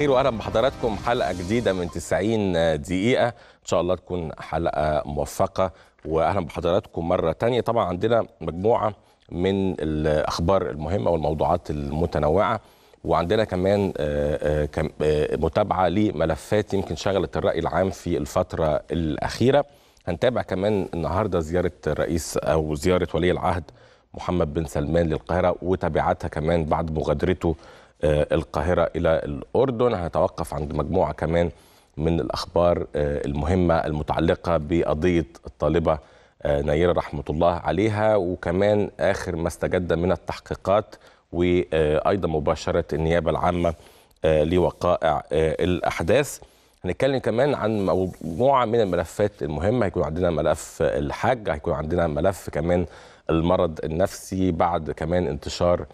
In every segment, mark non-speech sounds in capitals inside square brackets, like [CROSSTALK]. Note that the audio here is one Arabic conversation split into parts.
الخير واهلا بحضراتكم حلقه جديده من 90 دقيقه ان شاء الله تكون حلقه موفقه واهلا بحضراتكم مره تانية طبعا عندنا مجموعه من الاخبار المهمه والموضوعات المتنوعه وعندنا كمان آه، آه، آه، متابعه لملفات يمكن شغلت الراي العام في الفتره الاخيره هنتابع كمان النهارده زياره الرئيس او زياره ولي العهد محمد بن سلمان للقاهره وتبعاتها كمان بعد مغادرته آه، القاهرة إلى الأردن هنتوقف عند مجموعة كمان من الأخبار آه، المهمة المتعلقة بقضية الطالبة آه، نيرة رحمة الله عليها وكمان آخر ما استجد من التحقيقات وأيضا مباشرة النيابة العامة لوقائع الأحداث هنتكلم كمان عن مجموعة من الملفات المهمة هيكون عندنا ملف الحج هيكون عندنا ملف كمان المرض النفسي بعد كمان انتشار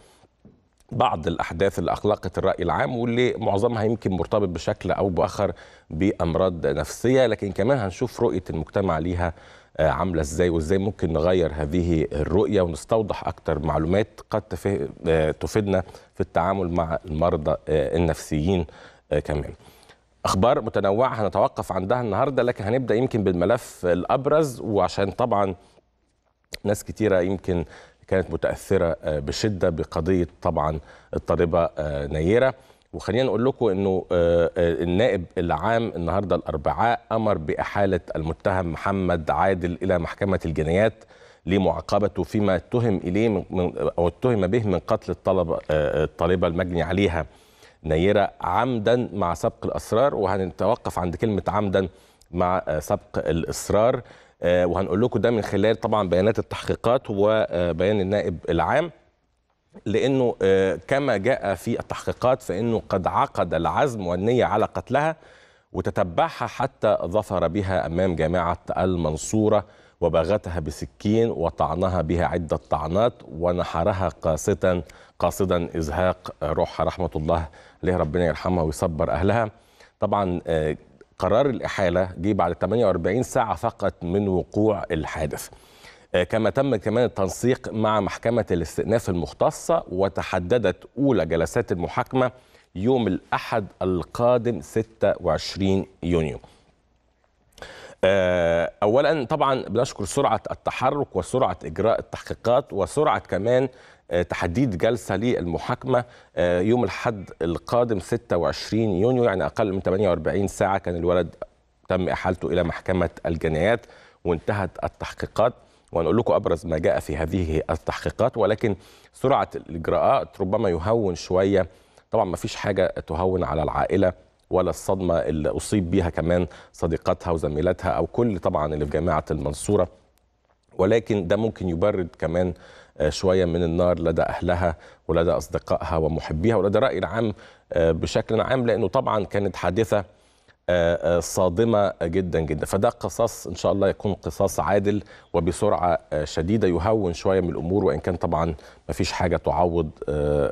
بعض الاحداث اللي اخلقت الراي العام واللي معظمها يمكن مرتبط بشكل او باخر بامراض نفسيه لكن كمان هنشوف رؤيه المجتمع ليها آه، عامله ازاي وازاي ممكن نغير هذه الرؤيه ونستوضح اكثر معلومات قد آه، تفيدنا في التعامل مع المرضى آه، النفسيين كمان اخبار متنوعه هنتوقف عندها النهارده لكن هنبدا يمكن بالملف الابرز وعشان طبعا ناس كتيره يمكن كانت متاثره آه، بشده بقضيه طبعا الطالبه آه، نيره وخلينا نقول لكم انه آه، النائب العام النهارده الاربعاء امر باحاله المتهم محمد عادل الى محكمه الجنايات لمعاقبته فيما اتهم اليه من او اتهم به من قتل الطلبه الطالبه المجني عليها نيره عمدا مع سبق الأسرار وهنتوقف عند كلمه عمدا مع سبق الاصرار آه، وهنقول لكم ده من خلال طبعا بيانات التحقيقات وبيان النائب العام لانه آه، كما جاء في التحقيقات فانه قد عقد العزم والنيه على قتلها وتتبعها حتى ظفر بها امام جامعه المنصوره وباغتها بسكين وطعنها بها عده طعنات ونحرها قاصدا قاصدا ازهاق روحها رحمه الله عليه ربنا يرحمها ويصبر اهلها طبعا آه، قرار الإحالة جه بعد 48 ساعة فقط من وقوع الحادث آه، كما تم كمان التنسيق مع محكمة الاستئناف المختصة وتحددت أولى جلسات المحاكمة يوم الأحد القادم 26 يونيو آه، أولا طبعا بنشكر سرعة التحرك وسرعة إجراء التحقيقات وسرعة كمان آه، تحديد جلسة للمحاكمة آه، يوم الحد القادم 26 يونيو يعني أقل من 48 ساعة كان الولد تم إحالته إلى محكمة الجنايات وانتهت التحقيقات ونقول لكم أبرز ما جاء في هذه التحقيقات ولكن سرعة الإجراءات ربما يهون شوية طبعا ما فيش حاجة تهون على العائلة ولا الصدمة اللي أصيب بيها كمان صديقاتها وزميلاتها أو كل طبعا اللي في جامعة المنصورة ولكن ده ممكن يبرد كمان آه، شوية من النار لدى أهلها ولدى أصدقائها ومحبيها ولدى رأي العام آه، بشكل عام لأنه طبعا كانت حادثة آه، صادمة جدا جدا فده قصاص إن شاء الله يكون قصاص عادل وبسرعة شديدة يهون شوية من الأمور وإن كان طبعا ما فيش حاجة تعوض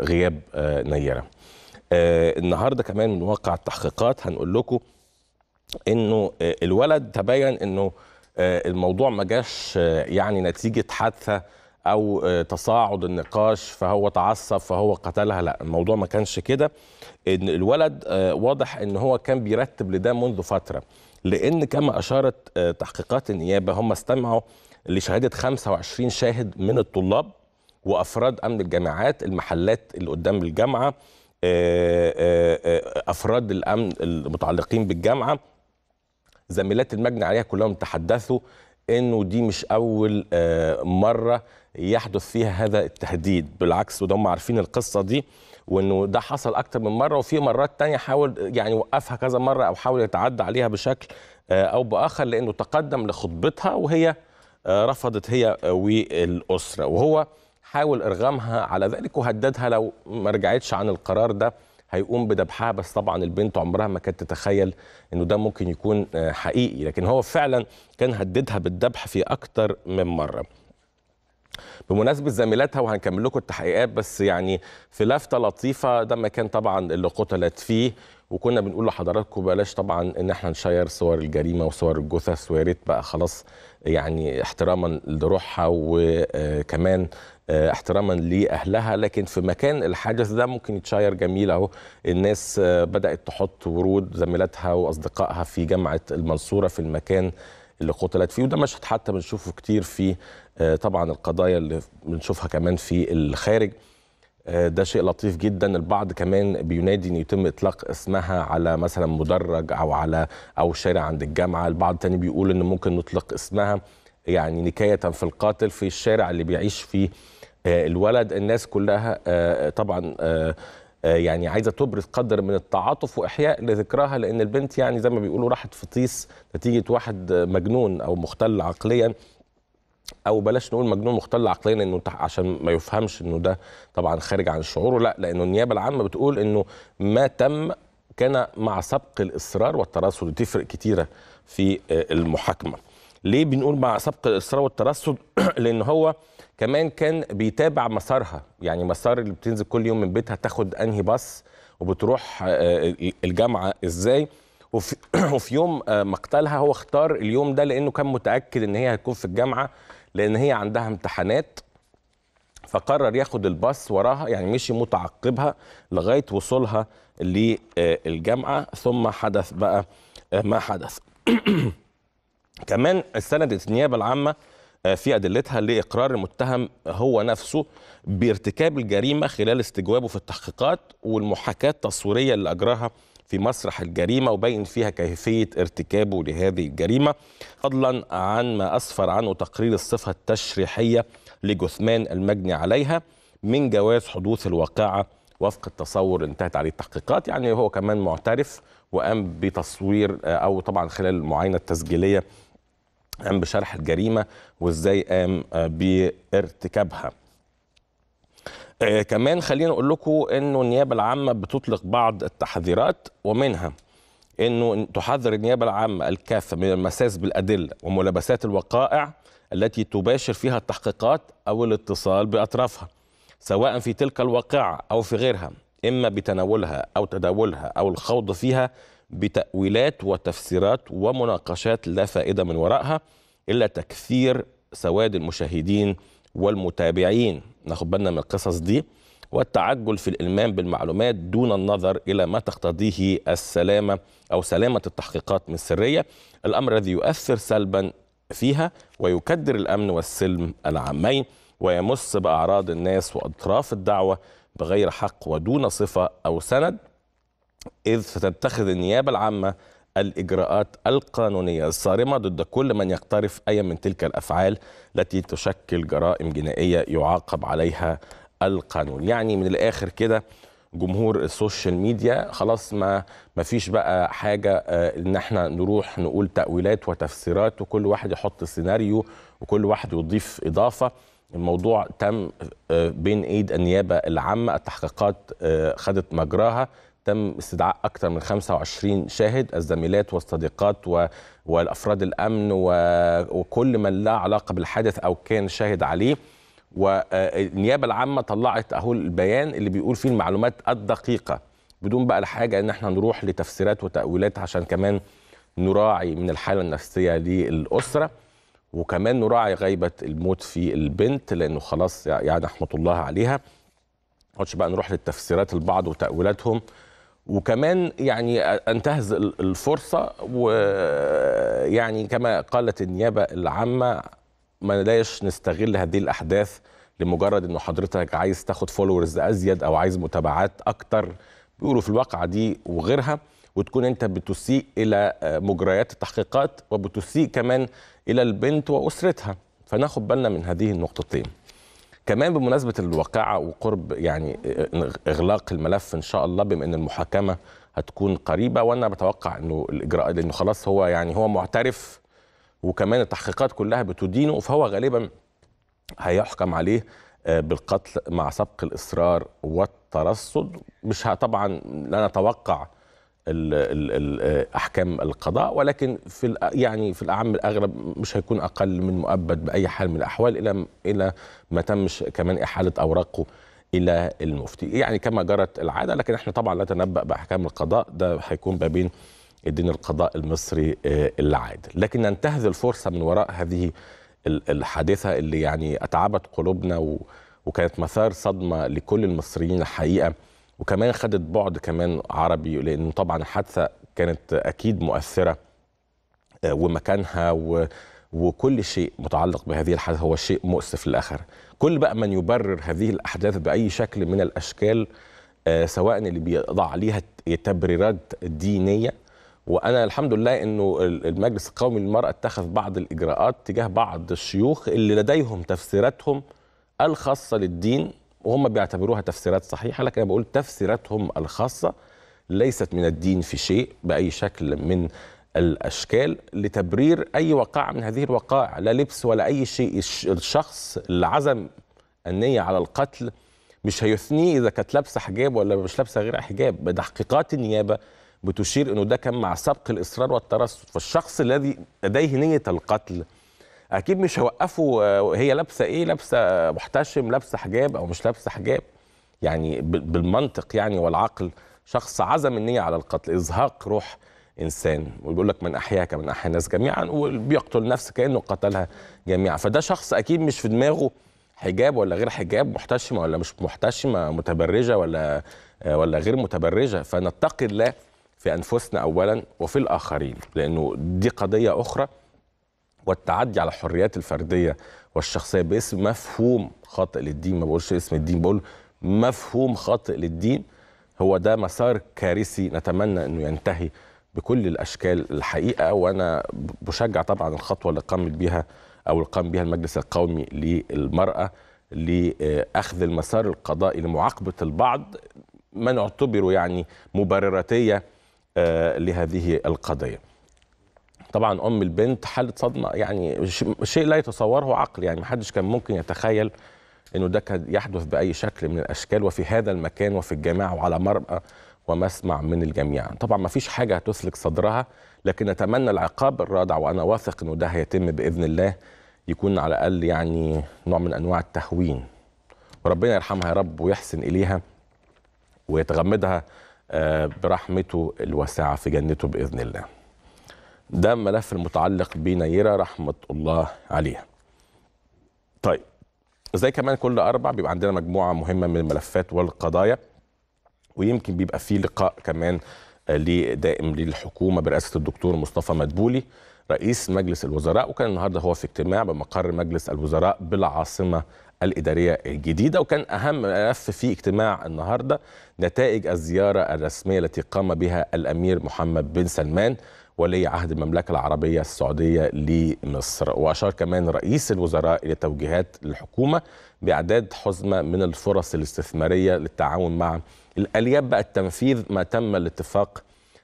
غياب نيرة النهاردة كمان من واقع التحقيقات هنقول لكم انه الولد تبين انه الموضوع ما جاش يعني نتيجه حادثه او آه، تصاعد النقاش فهو تعصب فهو قتلها لا الموضوع ما كانش كده ان الولد آه، واضح ان هو كان بيرتب لده منذ فتره لان كما اشارت آه، تحقيقات النيابه هم استمعوا لشهاده 25 شاهد من الطلاب وافراد امن الجامعات المحلات اللي قدام الجامعه افراد الامن المتعلقين بالجامعه زميلات المجني عليها كلهم تحدثوا انه دي مش اول مره يحدث فيها هذا التهديد بالعكس وده هم عارفين القصه دي وانه ده حصل اكتر من مره وفي مرات تانية حاول يعني وقفها كذا مره او حاول يتعدى عليها بشكل آه، او باخر لانه تقدم لخطبتها وهي آه، رفضت هي والاسره وهو حاول ارغامها على ذلك وهددها لو ما رجعتش عن القرار ده هيقوم بدبحها بس طبعا البنت عمرها ما كانت تتخيل انه ده ممكن يكون آه، حقيقي لكن هو فعلا كان هددها بالذبح في اكتر من مره بمناسبه زميلاتها وهنكمل لكم التحقيقات بس يعني في لفته لطيفه ده مكان طبعا اللي قتلت فيه وكنا بنقول لحضراتكم بلاش طبعا ان احنا نشير صور الجريمه وصور الجثث ويا ريت بقى خلاص يعني احتراما لروحها وكمان احتراما لاهلها لكن في مكان الحدث ده ممكن يتشير جميل اهو الناس بدات تحط ورود زميلاتها واصدقائها في جامعه المنصوره في المكان اللي قتلت فيه وده مشهد حتى بنشوفه كتير في آه، طبعا القضايا اللي بنشوفها كمان في الخارج آه، ده شيء لطيف جدا البعض كمان بينادي ان يتم اطلاق اسمها على مثلا مدرج او على او شارع عند الجامعه البعض تاني بيقول ان ممكن نطلق اسمها يعني نكايه في القاتل في الشارع اللي بيعيش فيه آه، الولد الناس كلها طبعا آه، يعني عايزه تبرز قدر من التعاطف واحياء لذكراها لان البنت يعني زي ما بيقولوا راحت في طيس نتيجه واحد مجنون او مختل عقليا او بلاش نقول مجنون مختل عقليا انه عشان ما يفهمش انه ده طبعا خارج عن شعوره لا لانه النيابه العامه بتقول انه ما تم كان مع سبق الاصرار والترصد تفرق كتيره في آه، المحاكمه ليه بنقول مع سبق الاصرار والترصد [CLEARS THROAT] لان هو كمان كان بيتابع مسارها يعني مسار اللي بتنزل كل يوم من بيتها تاخد انهي باص وبتروح آه، آه، الجامعه ازاي وفي, [CLEARS THROAT] وفي يوم آه، مقتلها هو اختار اليوم ده لانه كان متاكد ان هي هتكون في الجامعه لان هي عندها امتحانات فقرر ياخد الباص وراها يعني مشي متعقبها لغايه وصولها للجامعه ثم حدث بقى ما حدث [CLEARS THROAT] كمان استندت النيابه العامه آه، في ادلتها لاقرار المتهم هو نفسه بارتكاب الجريمه خلال استجوابه في التحقيقات والمحاكاه التصويريه اللي اجراها في مسرح الجريمه وبين فيها كيفيه ارتكابه لهذه الجريمه فضلا عن ما اسفر عنه تقرير الصفه التشريحيه لجثمان المجني عليها من جواز حدوث الواقعه وفق التصور اللي انتهت عليه التحقيقات يعني هو كمان معترف وقام بتصوير آه، او طبعا خلال المعاينه التسجيليه قام بشرح الجريمه وازاي قام آه، بارتكابها آه، كمان خلينا اقول لكم انه النيابه العامه بتطلق بعض التحذيرات ومنها انه تحذر النيابه العامه الكافه من المساس بالادله وملابسات الوقائع التي تباشر فيها التحقيقات او الاتصال باطرافها سواء في تلك الواقعه او في غيرها اما بتناولها او تداولها او الخوض فيها بتأويلات وتفسيرات ومناقشات لا فائدة من ورائها إلا تكثير سواد المشاهدين والمتابعين ناخد بالنا من القصص دي والتعجل في الإلمام بالمعلومات دون النظر إلى ما تقتضيه السلامة أو سلامة التحقيقات من السرية الأمر الذي يؤثر سلبا فيها ويكدر الأمن والسلم العامين ويمس بأعراض الناس وأطراف الدعوة بغير حق ودون صفة أو سند إذ ستتخذ النيابة العامة الإجراءات القانونية الصارمة ضد كل من يقترف أي من تلك الأفعال التي تشكل جرائم جنائية يعاقب عليها القانون يعني من الآخر كده جمهور السوشيال ميديا خلاص ما ما فيش بقى حاجه آه، ان احنا نروح نقول تاويلات وتفسيرات وكل واحد يحط سيناريو وكل واحد يضيف اضافه الموضوع تم آه، بين ايد النيابه العامه التحقيقات آه، خدت مجراها تم استدعاء أكثر من 25 شاهد الزميلات والصديقات و... والأفراد الأمن و... وكل من لا علاقة بالحادث أو كان شاهد عليه والنيابة آه، العامة طلعت أهو البيان اللي بيقول فيه المعلومات الدقيقة بدون بقى الحاجة إن احنا نروح لتفسيرات وتأويلات عشان كمان نراعي من الحالة النفسية للأسرة وكمان نراعي غيبة الموت في البنت لأنه خلاص يعني رحمة الله عليها نقعدش بقى نروح للتفسيرات البعض وتأويلاتهم وكمان يعني انتهز الفرصه ويعني كما قالت النيابه العامه ما لاش نستغل هذه الاحداث لمجرد انه حضرتك عايز تاخد فولورز ازيد او عايز متابعات اكتر بيقولوا في الواقعه دي وغيرها وتكون انت بتسيء الى آه، مجريات التحقيقات وبتسيء كمان الى البنت واسرتها فناخد بالنا من هذه النقطتين كمان بمناسبه الواقعه وقرب يعني اغلاق الملف ان شاء الله بما ان المحاكمه هتكون قريبه وانا بتوقع انه الاجراء لانه خلاص هو يعني هو معترف وكمان التحقيقات كلها بتدينه فهو غالبا هيحكم عليه آه، بالقتل مع سبق الاصرار والترصد مش طبعا لا نتوقع احكام القضاء ولكن في يعني في الاعم الاغلب مش هيكون اقل من مؤبد باي حال من الاحوال الى الى ما تمش كمان احاله اوراقه الى المفتي يعني كما جرت العاده لكن احنا طبعا لا نتنبا باحكام القضاء ده هيكون ما بين الدين القضاء المصري آه، العادل لكن ننتهز الفرصه من وراء هذه الحادثه اللي يعني اتعبت قلوبنا وكانت مثار صدمه لكل المصريين الحقيقه وكمان خدت بعد كمان عربي لأن طبعا الحادثة كانت أكيد مؤثرة آه، ومكانها و وكل شيء متعلق بهذه الحادثة هو شيء مؤسف للآخر كل بقى من يبرر هذه الأحداث بأي شكل من الأشكال آه، سواء اللي بيضع عليها تبريرات دينية وانا الحمد لله انه المجلس القومي للمراه اتخذ بعض الاجراءات تجاه بعض الشيوخ اللي لديهم تفسيراتهم الخاصه للدين وهم بيعتبروها تفسيرات صحيحه لكن انا بقول تفسيراتهم الخاصه ليست من الدين في شيء باي شكل من الاشكال لتبرير اي وقائع من هذه الوقائع لا لبس ولا اي شيء الشخص اللي عزم النيه على القتل مش هيثنيه اذا كانت لابسه حجاب ولا مش لابسه غير حجاب بتحقيقات النيابه بتشير انه ده كان مع سبق الاصرار والترصد فالشخص الذي لديه نيه القتل اكيد مش هوقفه آه، هي لابسه ايه لابسه محتشم لابسه حجاب او مش لابسه حجاب يعني بالمنطق يعني والعقل شخص عزم النيه على القتل ازهاق روح انسان وبيقول لك من احياها كمن احيا الناس جميعا وبيقتل نفس كانه قتلها جميعا فده شخص اكيد مش في دماغه حجاب ولا غير حجاب محتشمه ولا مش محتشمه متبرجه ولا آه، ولا غير متبرجه فنتقي الله في انفسنا اولا وفي الاخرين لانه دي قضيه اخرى والتعدي على الحريات الفرديه والشخصيه باسم مفهوم خاطئ للدين ما بقولش اسم الدين بقول مفهوم خاطئ للدين هو ده مسار كارثي نتمنى انه ينتهي بكل الاشكال الحقيقه وانا بشجع طبعا الخطوه اللي قامت بها او اللي قام بها المجلس القومي للمراه لاخذ المسار القضائي لمعاقبه البعض من اعتبروا يعني مبرراتيه آه، لهذه القضيه. طبعا ام البنت حاله صدمه يعني شيء لا يتصوره عقل يعني ما حدش كان ممكن يتخيل انه ده كان يحدث باي شكل من الاشكال وفي هذا المكان وفي الجماعه وعلى مرأى ومسمع من الجميع طبعا ما فيش حاجه هتسلك صدرها لكن اتمنى العقاب الرادع وانا واثق انه ده هيتم باذن الله يكون على الاقل يعني نوع من انواع التهوين وربنا يرحمها يا رب ويحسن اليها ويتغمدها آه، برحمته الواسعه في جنته باذن الله ده الملف المتعلق بنيره رحمه الله عليها. طيب زي كمان كل اربع بيبقى عندنا مجموعه مهمه من الملفات والقضايا ويمكن بيبقى في لقاء كمان آه، لدائم للحكومه برئاسه الدكتور مصطفى مدبولي رئيس مجلس الوزراء وكان النهارده هو في اجتماع بمقر مجلس الوزراء بالعاصمه الاداريه الجديده وكان اهم ملف في اجتماع النهارده نتائج الزياره الرسميه التي قام بها الامير محمد بن سلمان ولي عهد المملكة العربية السعودية لمصر وأشار كمان رئيس الوزراء إلى توجيهات الحكومة بإعداد حزمة من الفرص الاستثمارية للتعاون مع الألياب بقى التنفيذ ما تم الاتفاق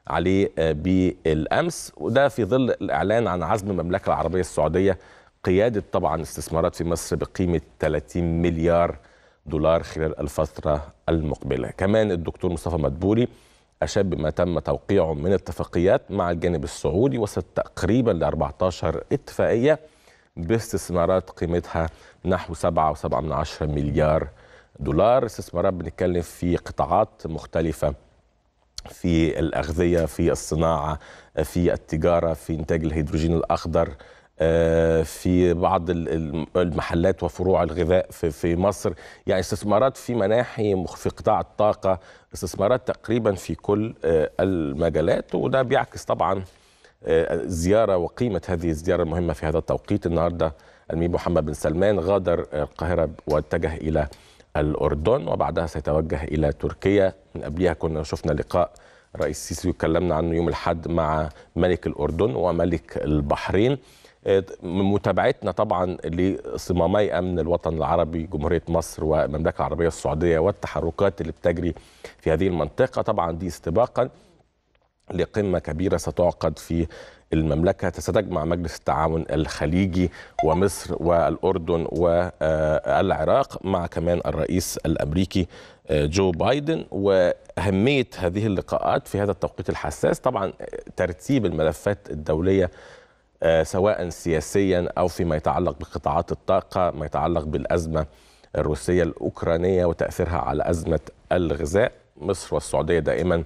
عليه آه، بالأمس وده في ظل الإعلان عن عزم المملكة العربية السعودية قيادة طبعا استثمارات في مصر بقيمة 30 مليار دولار خلال الفترة المقبلة كمان الدكتور مصطفى مدبولي أشد ما تم توقيعه من اتفاقيات مع الجانب السعودي وصلت تقريبا ل 14 اتفاقية باستثمارات قيمتها نحو 7.7 مليار دولار استثمارات بنتكلم في قطاعات مختلفة في الأغذية في الصناعة في التجارة في إنتاج الهيدروجين الأخضر آه، في بعض المحلات وفروع الغذاء في مصر يعني استثمارات في مناحي في قطاع الطاقة استثمارات تقريبا في كل آه، المجالات وده بيعكس طبعا آه، زيارة وقيمة هذه الزيارة المهمة في هذا التوقيت النهاردة الأمير محمد بن سلمان غادر القاهرة واتجه إلى الأردن وبعدها سيتوجه إلى تركيا من قبلها كنا شفنا لقاء رئيس السيسي وتكلمنا عنه يوم الأحد مع ملك الأردن وملك البحرين آه، متابعتنا طبعا لصمامي امن الوطن العربي جمهوريه مصر والمملكه العربيه السعوديه والتحركات اللي بتجري في هذه المنطقه طبعا دي استباقا لقمه كبيره ستعقد في المملكة ستجمع مجلس التعاون الخليجي ومصر والأردن والعراق مع كمان الرئيس الأمريكي آه، جو بايدن وأهمية هذه اللقاءات في هذا التوقيت الحساس طبعا ترتيب الملفات الدولية آه، سواء سياسيا او فيما يتعلق بقطاعات الطاقه ما يتعلق بالازمه الروسيه الاوكرانيه وتاثيرها على ازمه الغذاء مصر والسعوديه دائما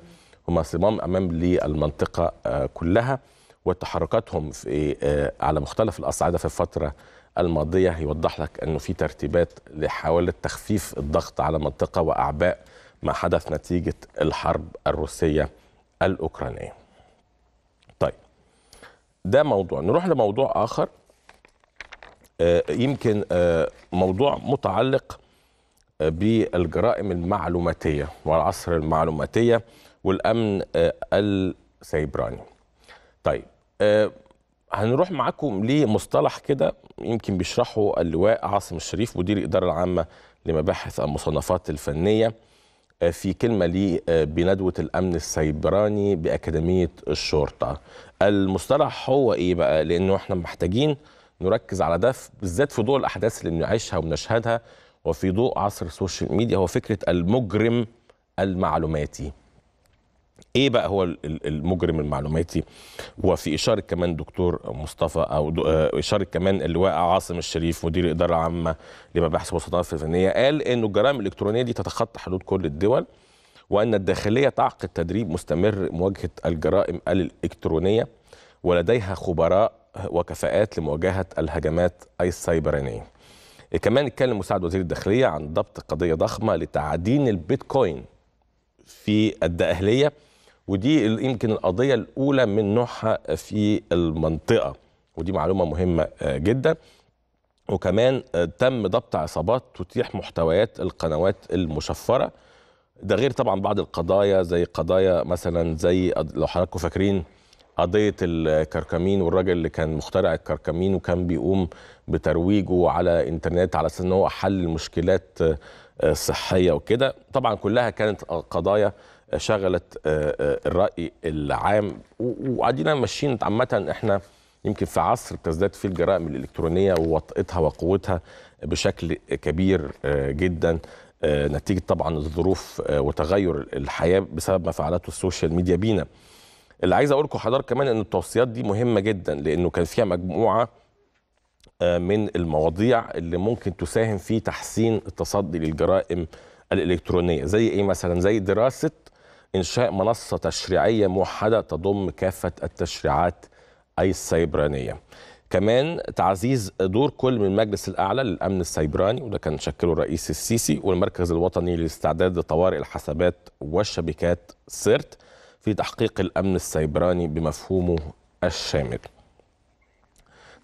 هما صمام امام للمنطقه آه، كلها وتحركاتهم في آه، على مختلف الاصعده في الفتره الماضيه يوضح لك انه في ترتيبات لحاولة تخفيف الضغط على منطقه واعباء ما حدث نتيجه الحرب الروسيه الاوكرانيه ده موضوع نروح لموضوع اخر آه، يمكن آه، موضوع متعلق آه، بالجرائم المعلوماتيه والعصر المعلوماتيه والامن السيبراني طيب هنروح معاكم لمصطلح كده يمكن بيشرحه اللواء عاصم الشريف مدير الاداره العامه لمباحث المصنفات الفنيه في كلمه لي بندوه الامن السيبراني باكاديميه الشرطه المصطلح هو ايه بقى لانه احنا محتاجين نركز على ده بالذات في ضوء الاحداث اللي بنعيشها وبنشهدها وفي ضوء عصر السوشيال ميديا هو فكره المجرم المعلوماتي ايه بقى هو المجرم المعلوماتي وفي اشاره كمان دكتور مصطفى او آه، اشاره كمان اللواء عاصم الشريف مدير الاداره العامه لمباحث الوسطات الفنيه قال انه الجرائم الالكترونيه دي تتخطى حدود كل الدول وأن الداخلية تعقد تدريب مستمر مواجهة الجرائم الإلكترونية ولديها خبراء وكفاءات لمواجهة الهجمات السيبرانية كمان اتكلم مساعد وزير الداخلية عن ضبط قضية ضخمة لتعدين البيتكوين في الداخليه ودي يمكن القضية الأولى من نوعها في المنطقة ودي معلومة مهمة آه، جدا وكمان آه، تم ضبط عصابات تتيح محتويات القنوات المشفرة ده غير طبعا بعض القضايا زي قضايا مثلا زي لو حضراتكم فاكرين قضية الكركمين والراجل اللي كان مخترع الكركمين وكان بيقوم بترويجه على انترنت على اساس ان هو حل المشكلات الصحية آه، آه، وكده طبعا كلها كانت قضايا شغلت آه، الرأي العام وقعدنا ماشيين عامة احنا يمكن في عصر تزداد فيه الجرائم الإلكترونية ووطئتها وقوتها بشكل كبير جدا آه، نتيجه طبعا الظروف آه، وتغير الحياه بسبب ما فعلته السوشيال ميديا بينا اللي عايز اقول لكم كمان ان التوصيات دي مهمه جدا لانه كان فيها مجموعه آه، من المواضيع اللي ممكن تساهم في تحسين التصدي للجرائم الالكترونيه زي ايه مثلا زي دراسه انشاء منصه تشريعيه موحده تضم كافه التشريعات السيبرانيه كمان تعزيز دور كل من المجلس الاعلى للامن السيبراني وده كان شكله الرئيس السيسي والمركز الوطني للاستعداد لطوارئ الحسابات والشبكات سيرت في تحقيق الامن السيبراني بمفهومه الشامل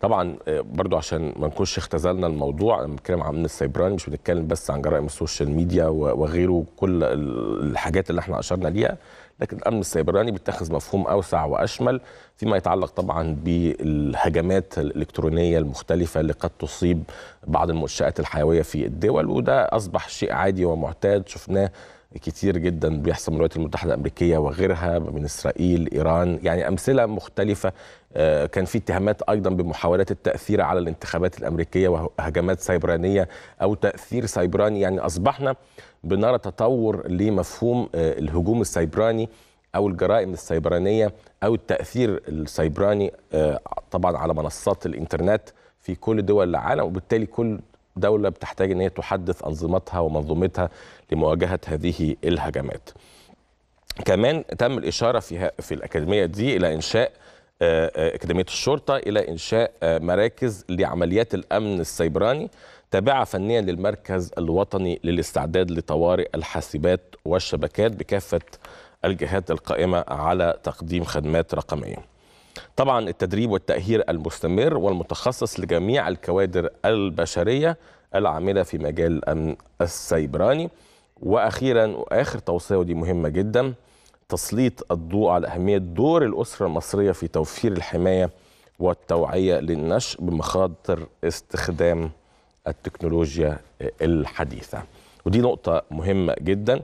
طبعا برضو عشان ما نكونش اختزلنا الموضوع لما بنتكلم عن الامن السيبراني مش بنتكلم بس عن جرائم السوشيال ميديا وغيره كل الحاجات اللي احنا اشرنا ليها لكن الامن السيبراني بيتخذ مفهوم اوسع واشمل فيما يتعلق طبعا بالهجمات الالكترونيه المختلفه اللي قد تصيب بعض المنشات الحيويه في الدول وده اصبح شيء عادي ومعتاد شفناه كتير جدا بيحصل من الولايات المتحده الامريكيه وغيرها من اسرائيل ايران يعني امثله مختلفه آه، كان في اتهامات ايضا بمحاولات التاثير على الانتخابات الامريكيه وهجمات سيبرانيه او تاثير سيبراني يعني اصبحنا بنرى تطور لمفهوم آه، الهجوم السيبراني او الجرائم السيبرانيه او التاثير السيبراني آه، طبعا على منصات الانترنت في كل دول العالم وبالتالي كل دوله بتحتاج ان هي تحدث انظمتها ومنظومتها لمواجهه هذه الهجمات. كمان تم الاشاره في في الاكاديميه دي الى انشاء آه، اكاديميه الشرطه الى انشاء مراكز لعمليات الامن السيبراني تابعة فنيا للمركز الوطني للاستعداد لطوارئ الحاسبات والشبكات بكافة الجهات القائمة على تقديم خدمات رقمية طبعا التدريب والتأهيل المستمر والمتخصص لجميع الكوادر البشرية العاملة في مجال الأمن السيبراني وأخيرا وآخر توصية ودي مهمة جدا تسليط الضوء على أهمية دور الأسرة المصرية في توفير الحماية والتوعية للنشء بمخاطر استخدام التكنولوجيا الحديثة ودي نقطة مهمة جدا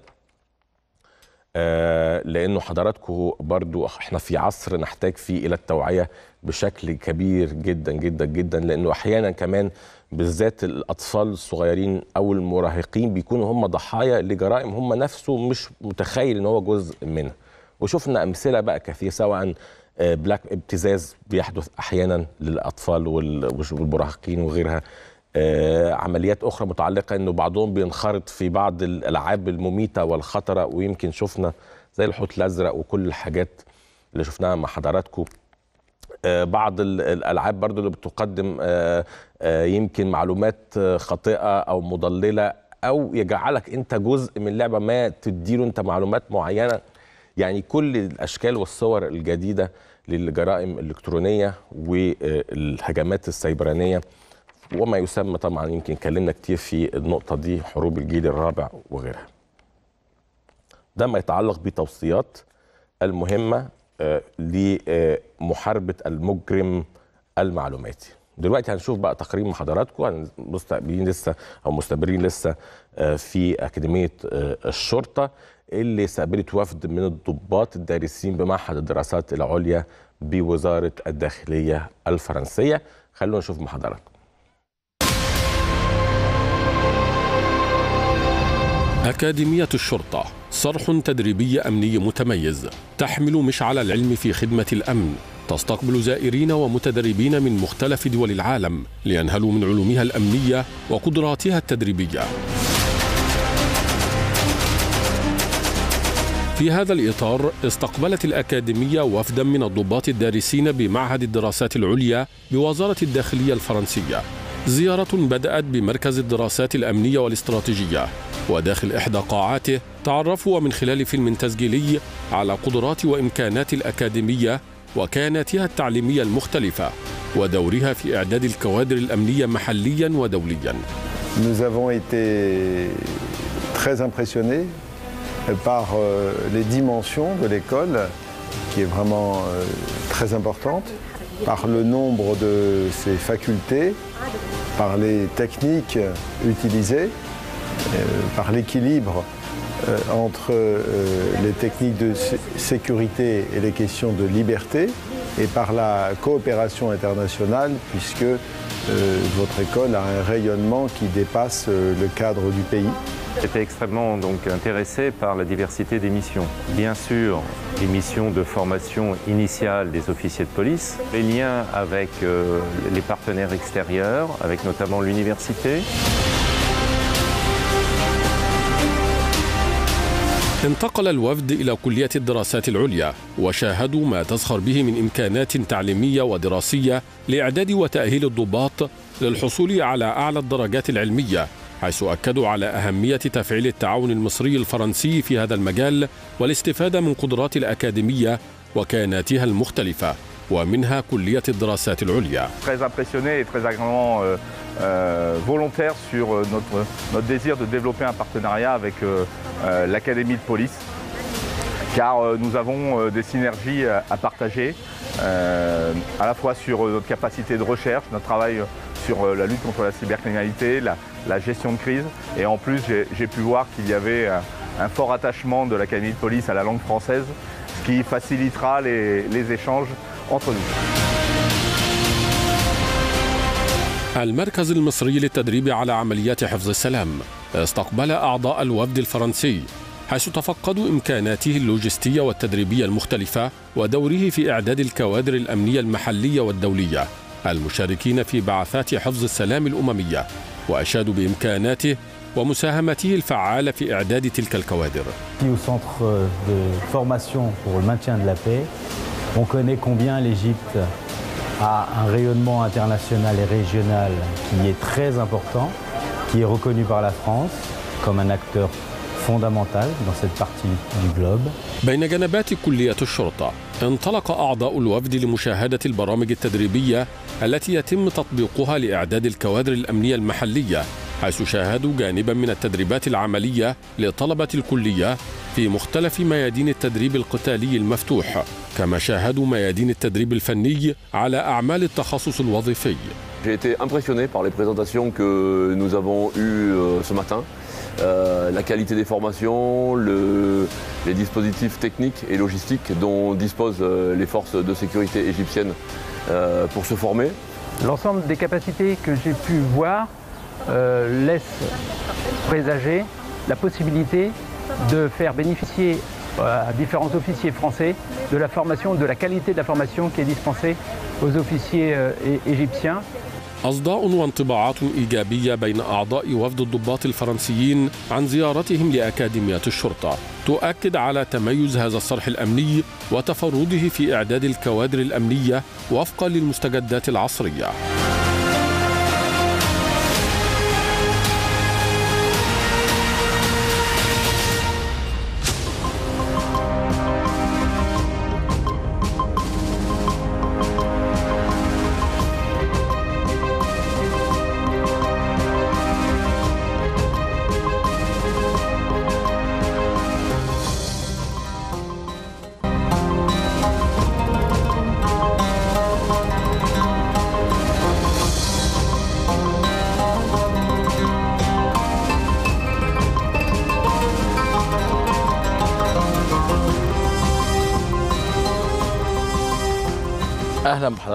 آه، لأنه حضراتكم برضو احنا في عصر نحتاج فيه إلى التوعية بشكل كبير جدا جدا جدا لأنه أحيانا كمان بالذات الأطفال الصغيرين أو المراهقين بيكونوا هم ضحايا لجرائم هم نفسه مش متخيل إن هو جزء منها وشفنا أمثلة بقى كثير سواء آه، بلاك ابتزاز بيحدث احيانا للاطفال والمراهقين وغيرها آه، عمليات اخرى متعلقه انه بعضهم بينخرط في بعض الالعاب المميته والخطره ويمكن شفنا زي الحوت الازرق وكل الحاجات اللي شفناها مع حضراتكم آه، بعض الالعاب برضو اللي بتقدم آه، يمكن معلومات خاطئه او مضلله او يجعلك انت جزء من لعبه ما تديله انت معلومات معينه يعني كل الاشكال والصور الجديده للجرائم الالكترونيه والهجمات السيبرانيه وما يسمى طبعا يمكن اتكلمنا كتير في النقطه دي حروب الجيل الرابع وغيرها ده ما يتعلق بتوصيات المهمه آه، لمحاربه المجرم المعلوماتي دلوقتي هنشوف بقى تقرير حضراتكم مستقبلين لسه او مستمرين لسه آه، في اكاديميه آه، الشرطه اللي استقبلت وفد من الضباط الدارسين بمعهد الدراسات العليا بوزاره الداخليه الفرنسيه خلونا نشوف محاضراتكم أكاديمية الشرطة صرح تدريبي أمني متميز تحمل مشعل العلم في خدمة الأمن تستقبل زائرين ومتدربين من مختلف دول العالم لينهلوا من علومها الأمنية وقدراتها التدريبية في هذا الإطار استقبلت الأكاديمية وفدا من الضباط الدارسين بمعهد الدراسات العليا بوزارة الداخلية الفرنسية زيارة بدأت بمركز الدراسات الأمنية والاستراتيجية وداخل إحدى قاعاته تعرفوا من خلال فيلم تسجيلي على قدرات وإمكانات الأكاديمية وكياناتها التعليمية المختلفة ودورها في إعداد الكوادر الأمنية محليا ودوليا Nous avons été très impressionnés par euh, les dimensions de l'école, qui est vraiment euh, très importante, par le nombre de ses facultés, par les techniques euh, utilisées, euh, par l'équilibre euh, entre les techniques de sécurité et les questions de liberté, et par la coopération internationale, puisque votre école a un rayonnement qui dépasse le cadre du pays. J'étais extrêmement donc intéressé par la diversité des missions. Bien sûr, les missions de formation initiale des officiers de police, les liens avec euh, les partenaires extérieurs, avec notamment l'université. انتقل الوفد إلى كلية الدراسات العليا وشاهدوا ما تزخر به من et تعليمية ودراسية لإعداد pour الضباط للحصول على hautes الدرجات العلمية حيث أكدوا على أهمية تفعيل التعاون المصري الفرنسي في هذا المجال والاستفادة من قدرات الأكاديمية وكياناتها المختلفة ومنها كلية الدراسات العليا Euh, volontaire sur notre, notre désir de développer un partenariat avec euh, l'Académie de police, car euh, nous avons des synergies à partager, à la fois sur notre capacité de recherche, notre travail sur la lutte contre la cybercriminalité, la, la gestion de crise. Et en plus, j'ai pu voir qu'il y avait euh, un fort attachement de l'Académie de police à la langue française, ce qui facilitera les, les échanges entre nous. المركز المصري للتدريب على عمليات حفظ السلام استقبل أعضاء الوفد الفرنسي حيث تفقدوا إمكاناته اللوجستية والتدريبية المختلفة ودوره في إعداد الكوادر الأمنية المحلية والدولية المشاركين في بعثات حفظ السلام الأممية وأشادوا au centre euh, de formation pour le maintien de la paix, on connaît combien l'Égypte a un rayonnement international et régional qui est très important, qui est reconnu par la France comme un acteur بين جنبات كلية الشرطة انطلق أعضاء الوفد لمشاهدة البرامج التدريبية التي يتم تطبيقها لإعداد الكوادر الأمنية المحلية حيث شاهدوا جانبا من التدريبات العملية لطلبة الكلية في مختلف ميادين التدريب القتالي المفتوح كما شاهدوا ميادين التدريب الفني على أعمال التخصص الوظيفي J'ai été impressionné par les présentations que nous avons eues euh, ce matin. Euh, la qualité des formations, les dispositifs techniques et logistiques dont disposent euh, les forces de sécurité égyptiennes euh, pour se former. L'ensemble des capacités que j'ai pu voir laissent laisse présager la possibilité de faire bénéficier à différents officiers français de la formation, de la qualité de la formation qui est dispensée aux officiers égyptiens أصداء وانطباعات إيجابية بين أعضاء وفد الضباط الفرنسيين عن زيارتهم لأكاديميات الشرطة تؤكد على تميز هذا الصرح الأمني وتفرده في إعداد الكوادر الأمنية وفقا للمستجدات العصرية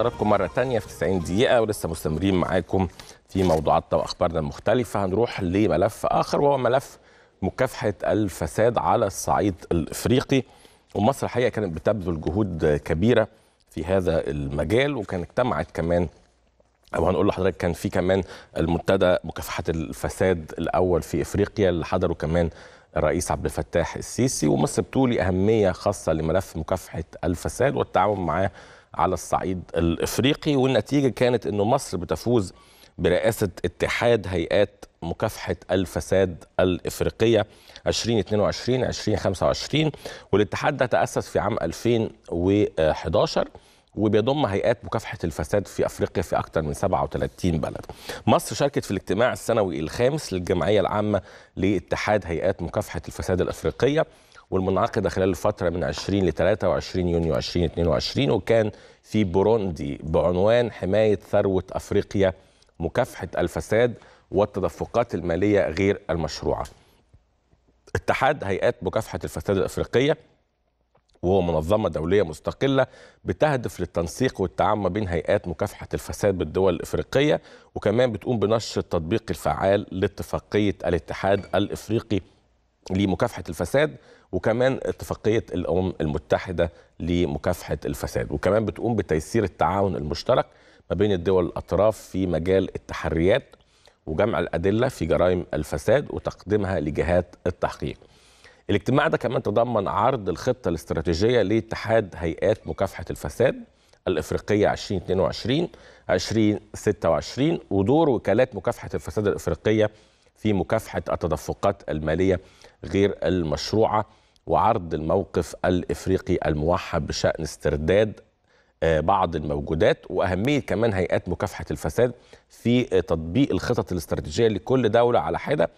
حضراتكم مرة تانية في 90 دقيقة ولسه مستمرين معاكم في موضوعاتنا وأخبارنا المختلفة هنروح لملف آخر وهو ملف مكافحة الفساد على الصعيد الإفريقي ومصر الحقيقة كانت بتبذل جهود كبيرة في هذا المجال وكان اجتمعت كمان او هنقول لحضرتك كان في كمان المنتدى مكافحه الفساد الاول في افريقيا اللي حضره كمان الرئيس عبد الفتاح السيسي ومصر بتولي اهميه خاصه لملف مكافحه الفساد والتعاون معاه على الصعيد الافريقي والنتيجه كانت انه مصر بتفوز برئاسه اتحاد هيئات مكافحه الفساد الافريقيه 2022 2025 والاتحاد ده تاسس في عام 2011 وبيضم هيئات مكافحة الفساد في أفريقيا في أكثر من 37 بلد مصر شاركت في الاجتماع السنوي الخامس للجمعية العامة لاتحاد هيئات مكافحة الفساد الأفريقية والمنعقده خلال الفتره من 20 ل 23 يونيو 2022 وكان في بوروندي بعنوان حمايه ثروه افريقيا مكافحه الفساد والتدفقات الماليه غير المشروعه. اتحاد هيئات مكافحه الفساد الافريقيه وهو منظمة دولية مستقلة بتهدف للتنسيق والتعامل بين هيئات مكافحة الفساد بالدول الإفريقية وكمان بتقوم بنشر التطبيق الفعال لاتفاقية الاتحاد الإفريقي لمكافحه الفساد وكمان اتفاقيه الامم المتحده لمكافحه الفساد وكمان بتقوم بتيسير التعاون المشترك ما بين الدول الاطراف في مجال التحريات وجمع الادله في جرائم الفساد وتقديمها لجهات التحقيق. الاجتماع ده كمان تضمن عرض الخطه الاستراتيجيه لاتحاد هيئات مكافحه الفساد الافريقيه 2022 2026 ودور وكالات مكافحه الفساد الافريقيه في مكافحه التدفقات الماليه غير المشروعة وعرض الموقف الإفريقي الموحد بشأن استرداد آه، بعض الموجودات وأهمية كمان هيئات مكافحة الفساد في تطبيق الخطط الاستراتيجية لكل دولة على حدة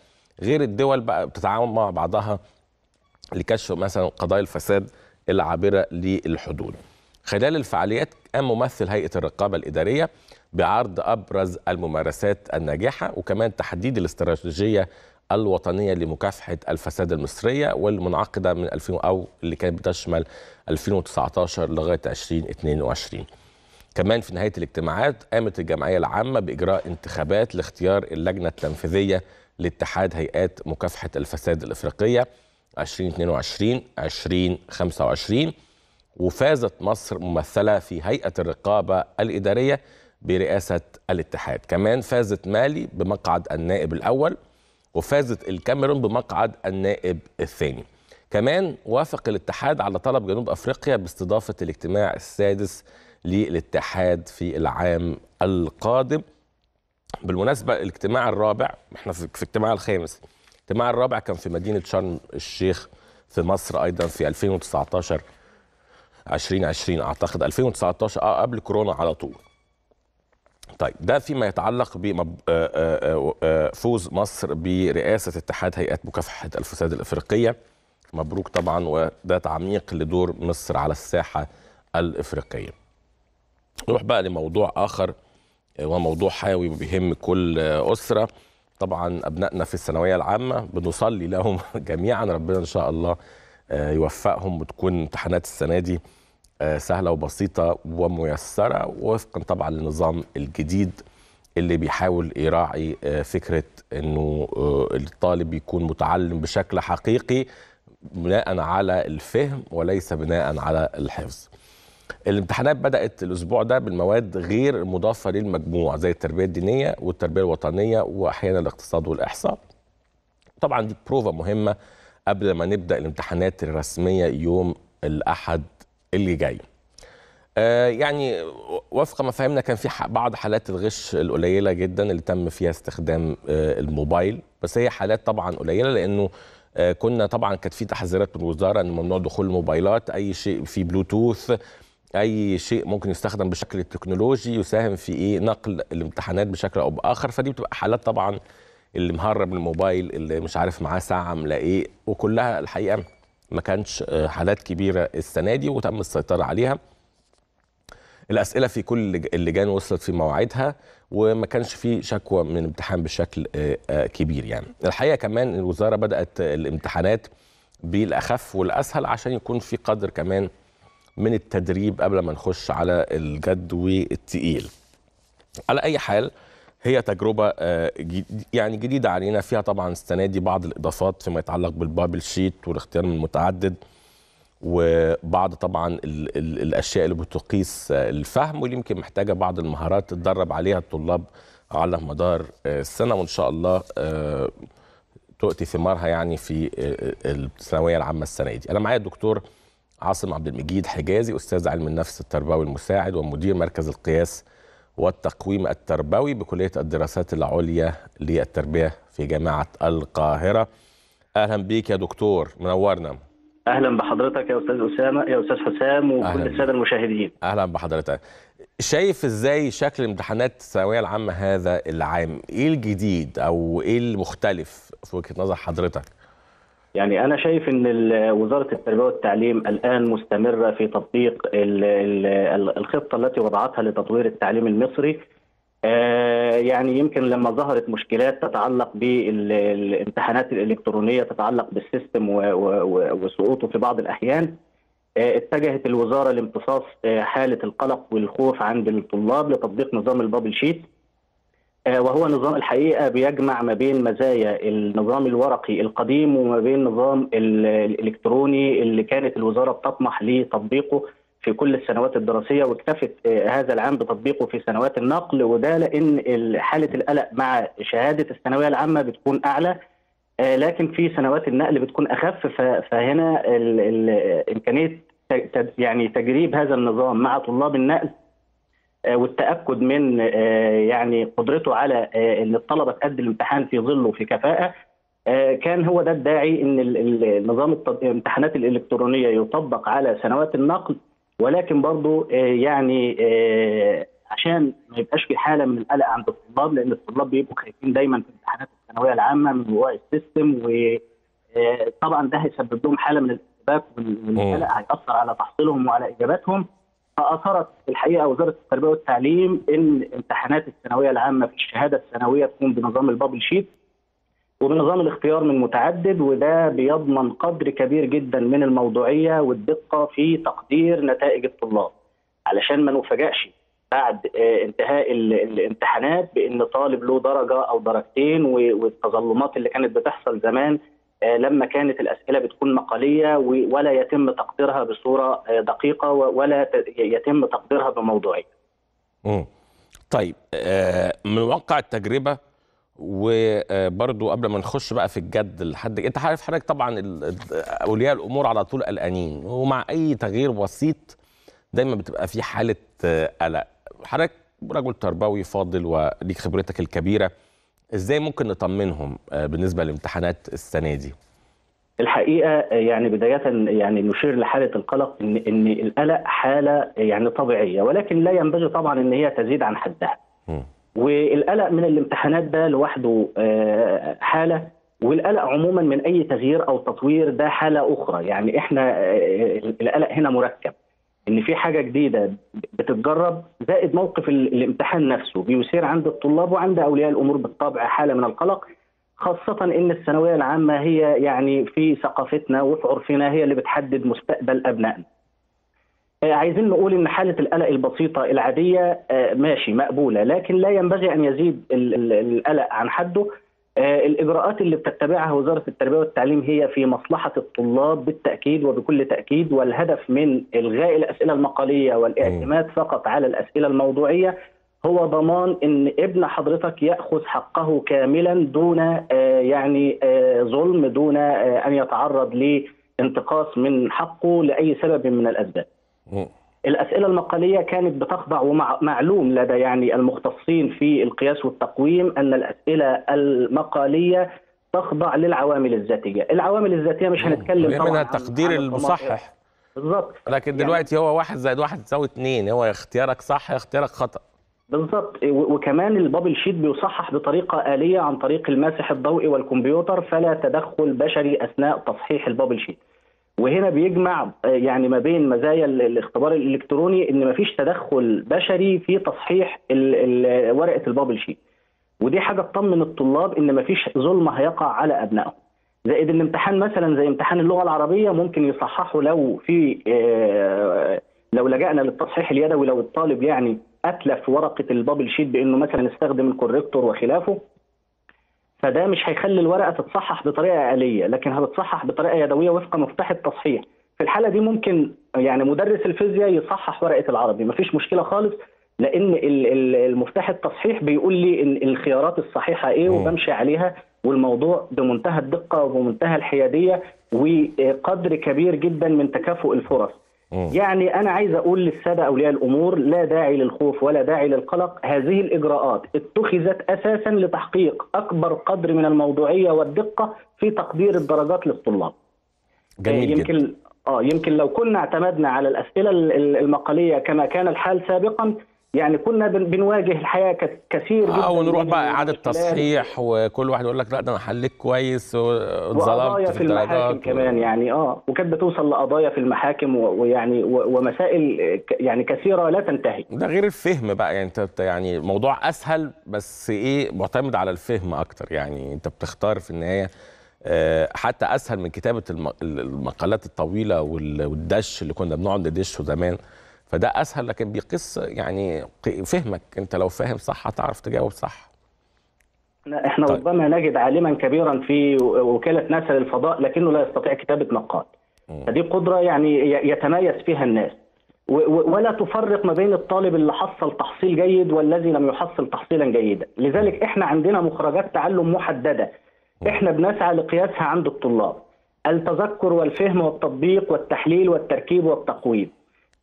غير الدول بقى بتتعاون مع بعضها لكشف مثلا قضايا الفساد العابرة للحدود خلال الفعاليات قام ممثل هيئة الرقابة الإدارية بعرض أبرز الممارسات الناجحة وكمان تحديد الاستراتيجية الوطنية لمكافحة الفساد المصرية والمنعقدة من 2000 أو اللي كانت بتشمل 2019 لغاية 2022 كمان في نهاية الاجتماعات قامت الجمعية العامة بإجراء انتخابات لاختيار اللجنة التنفيذية لاتحاد هيئات مكافحة الفساد الإفريقية 2022-2025 وفازت مصر ممثلة في هيئة الرقابة الإدارية برئاسة الاتحاد كمان فازت مالي بمقعد النائب الأول وفازت الكاميرون بمقعد النائب الثاني كمان وافق الاتحاد على طلب جنوب أفريقيا باستضافة الاجتماع السادس للاتحاد في العام القادم بالمناسبة الاجتماع الرابع احنا في الاجتماع الخامس الاجتماع الرابع كان في مدينة شرم الشيخ في مصر أيضا في 2019 2020 أعتقد 2019 آه قبل كورونا على طول طيب ده فيما يتعلق بفوز آه، آه، آه، مصر برئاسة اتحاد هيئات مكافحة الفساد الإفريقية مبروك طبعا وده تعميق لدور مصر على الساحة الإفريقية نروح بقى لموضوع آخر وموضوع حيوي وبيهم كل أسرة طبعا أبنائنا في الثانوية العامة بنصلي لهم [LAUGHS] جميعا ربنا إن شاء الله يوفقهم وتكون امتحانات السنة دي آه، سهله وبسيطه وميسره وفقا طبعا للنظام الجديد اللي بيحاول يراعي آه، فكره انه آه، الطالب يكون متعلم بشكل حقيقي بناء على الفهم وليس بناء على الحفظ. الامتحانات بدات الاسبوع ده بالمواد غير المضافة للمجموع زي التربيه الدينيه والتربيه الوطنيه واحيانا الاقتصاد والاحصاء. طبعا دي بروفه مهمه قبل ما نبدا الامتحانات الرسميه يوم الاحد اللي جاي آه، يعني وفق ما فهمنا كان في بعض حالات الغش القليله جدا اللي تم فيها استخدام آه، الموبايل بس هي حالات طبعا قليله لانه آه، كنا طبعا كانت في تحذيرات من الوزاره ان ممنوع دخول الموبايلات اي شيء في بلوتوث اي شيء ممكن يستخدم بشكل تكنولوجي يساهم في ايه نقل الامتحانات بشكل او باخر فدي بتبقى حالات طبعا اللي مهرب الموبايل اللي مش عارف معاه ساعه ملاقيه وكلها الحقيقه ما كانش آه، حالات كبيره السنه دي وتم السيطره عليها الاسئله في كل اللجان وصلت في مواعيدها وما كانش في شكوى من امتحان بشكل آه، آه، كبير يعني الحقيقه كمان الوزاره بدات الامتحانات بالاخف والاسهل عشان يكون في قدر كمان من التدريب قبل ما نخش على الجد والتقيل على اي حال هي تجربة آه، يعني جديدة علينا فيها طبعا السنة دي بعض الإضافات فيما يتعلق بالبابل شيت والاختيار المتعدد وبعض طبعا الـ الـ الأشياء اللي بتقيس آه، الفهم واللي يمكن محتاجة بعض المهارات تدرب عليها الطلاب على مدار آه، السنة وإن شاء الله تؤتي ثمارها يعني في الثانوية العامة السنة دي أنا معايا الدكتور عاصم عبد المجيد حجازي أستاذ علم النفس التربوي المساعد ومدير مركز القياس والتقويم التربوي بكلية الدراسات العليا للتربية في جامعة القاهرة أهلا بيك يا دكتور منورنا اهلا بحضرتك يا استاذ اسامه يا استاذ حسام وكل الساده المشاهدين اهلا بحضرتك شايف ازاي شكل امتحانات الثانويه العامه هذا العام ايه الجديد او ايه المختلف في وجهه نظر حضرتك يعني انا شايف ان وزاره التربيه والتعليم الان مستمره في تطبيق الخطه التي وضعتها لتطوير التعليم المصري آه، يعني يمكن لما ظهرت مشكلات تتعلق بالامتحانات الالكترونيه تتعلق بالسيستم وسقوطه في بعض الاحيان آه، اتجهت الوزاره لامتصاص آه، حاله القلق والخوف عند الطلاب لتطبيق نظام البابل شيت آه، وهو نظام الحقيقه بيجمع ما بين مزايا النظام الورقي القديم وما بين النظام الالكتروني اللي كانت الوزاره بتطمح لتطبيقه في كل السنوات الدراسيه واكتفت آه، هذا العام بتطبيقه في سنوات النقل وده لان حاله القلق مع شهاده الثانويه العامه بتكون اعلى آه، لكن في سنوات النقل بتكون اخف فهنا امكانيه يعني تجريب هذا النظام مع طلاب النقل آه، والتاكد من آه، يعني قدرته على آه، ان الطلبه تادي الامتحان في ظله وفي كفاءه كان هو ده الداعي ان نظام الامتحانات الالكترونيه يطبق على سنوات النقل ولكن برضه يعني عشان ما يبقاش في حاله من القلق عند الطلاب لان الطلاب بيبقوا خايفين دايما في امتحانات الثانويه العامه من وقوع السيستم وطبعا ده هيسبب لهم حاله من الارتباك والقلق هياثر على تحصيلهم وعلى اجاباتهم فاثرت الحقيقه وزاره التربيه والتعليم ان امتحانات الثانويه العامه في الشهاده الثانويه تكون بنظام البابل شيت وبنظام الاختيار من متعدد وده بيضمن قدر كبير جدا من الموضوعيه والدقه في تقدير نتائج الطلاب علشان ما نفاجئش بعد آه، انتهاء الامتحانات بان طالب له درجه او درجتين والتظلمات اللي كانت بتحصل زمان آه، لما كانت الاسئله بتكون مقاليه ولا يتم تقديرها بصوره آه، دقيقه ولا يتم تقديرها بموضوعيه. امم طيب آه، من واقع التجربه وبرضو قبل ما نخش بقى في الجد لحد انت عارف حضرتك طبعا اولياء الامور على طول قلقانين ومع اي تغيير بسيط دايما بتبقى في حاله قلق حضرتك رجل تربوي فاضل وليك خبرتك الكبيره ازاي ممكن نطمنهم آه، بالنسبه لامتحانات السنه دي الحقيقه آه، يعني بدايه يعني نشير لحاله القلق ان ان القلق حاله آه، يعني طبيعيه ولكن لا ينبغي طبعا ان هي تزيد عن حدها والقلق من الامتحانات ده لوحده حاله والقلق عموما من اي تغيير او تطوير ده حاله اخرى يعني احنا القلق هنا مركب ان في حاجه جديده بتتجرب زائد موقف الامتحان نفسه بيثير عند الطلاب وعند اولياء الامور بالطبع حاله من القلق خاصة إن الثانوية العامة هي يعني في ثقافتنا وفي عرفنا هي اللي بتحدد مستقبل أبنائنا. آه، عايزين نقول إن حالة القلق البسيطة العادية آه، ماشي مقبولة لكن لا ينبغي أن يزيد القلق عن حده آه، الاجراءات اللي بتتبعها وزاره التربيه والتعليم هي في مصلحه الطلاب بالتاكيد وبكل تاكيد والهدف من الغاء الاسئله المقاليه والاعتماد فقط على الاسئله الموضوعيه هو ضمان ان ابن حضرتك ياخذ حقه كاملا دون آه، يعني آه، ظلم دون ان يتعرض لانتقاص من حقه لاي سبب من الاسباب. الاسئله المقاليه كانت بتخضع ومعلوم لدى يعني المختصين في القياس والتقويم ان الاسئله المقاليه تخضع للعوامل الذاتيه، العوامل الذاتيه مش هنتكلم طبعا منها التقدير المصحح بالظبط لكن يعني دلوقتي يعني هو واحد زائد واحد تساوي اثنين هو اختيارك صح اختيارك خطأ بالظبط وكمان البابل شيت بيصحح بطريقه آليه عن طريق الماسح الضوئي والكمبيوتر فلا تدخل بشري اثناء تصحيح البابل شيت. وهنا بيجمع آه، يعني ما بين مزايا الاختبار الالكتروني ان ما فيش تدخل بشري في تصحيح ورقه البابل شيت ودي حاجه تطمن الطلاب ان ما فيش ظلم هيقع على ابنائهم زائد ان امتحان مثلا زي امتحان اللغه العربيه ممكن يصححه لو في آه، لو لجأنا للتصحيح اليدوي لو الطالب يعني اتلف ورقه البابل شيت بانه مثلا استخدم الكوريكتور وخلافه فده مش هيخلي الورقه تتصحح بطريقه آليه لكن هتتصحح بطريقه يدويه وفق مفتاح التصحيح في الحاله دي ممكن يعني مدرس الفيزياء يصحح ورقه العربي مفيش مشكله خالص لان المفتاح التصحيح بيقول لي الخيارات الصحيحه ايه وبمشي عليها والموضوع بمنتهى الدقه وبمنتهى الحياديه وقدر كبير جدا من تكافؤ الفرص يعني انا عايز اقول للساده اولياء الامور لا داعي للخوف ولا داعي للقلق هذه الاجراءات اتخذت اساسا لتحقيق اكبر قدر من الموضوعيه والدقه في تقدير الدرجات للطلاب جميل آه، يمكن جدا. اه يمكن لو كنا اعتمدنا على الاسئله المقاليه كما كان الحال سابقا يعني كنا بنواجه الحياه كثير آه، جدا اه ونروح يعني بقى اعاده تصحيح وكل واحد يقول لك لا ده انا حليت كويس واتظلمت في, في المحاكم و... كمان يعني اه وكانت بتوصل لقضايا في المحاكم ويعني ومسائل يعني كثيره لا تنتهي ده غير الفهم بقى يعني انت يعني موضوع اسهل بس ايه معتمد على الفهم اكتر يعني انت بتختار في النهايه آه، حتى اسهل من كتابه المقالات الطويله والدش اللي كنا بنقعد ندشه زمان فده اسهل لكن بيقص يعني فهمك انت لو فاهم صح هتعرف تجاوب صح لا احنا طيب. ربما نجد عالما كبيرا في وكاله ناسا للفضاء لكنه لا يستطيع كتابه مقال فدي قدره يعني يتميز فيها الناس ولا تفرق ما بين الطالب اللي حصل تحصيل جيد والذي لم يحصل تحصيلا جيدا لذلك احنا عندنا مخرجات تعلم محدده احنا بنسعى لقياسها عند الطلاب التذكر والفهم والتطبيق والتحليل والتركيب والتقويم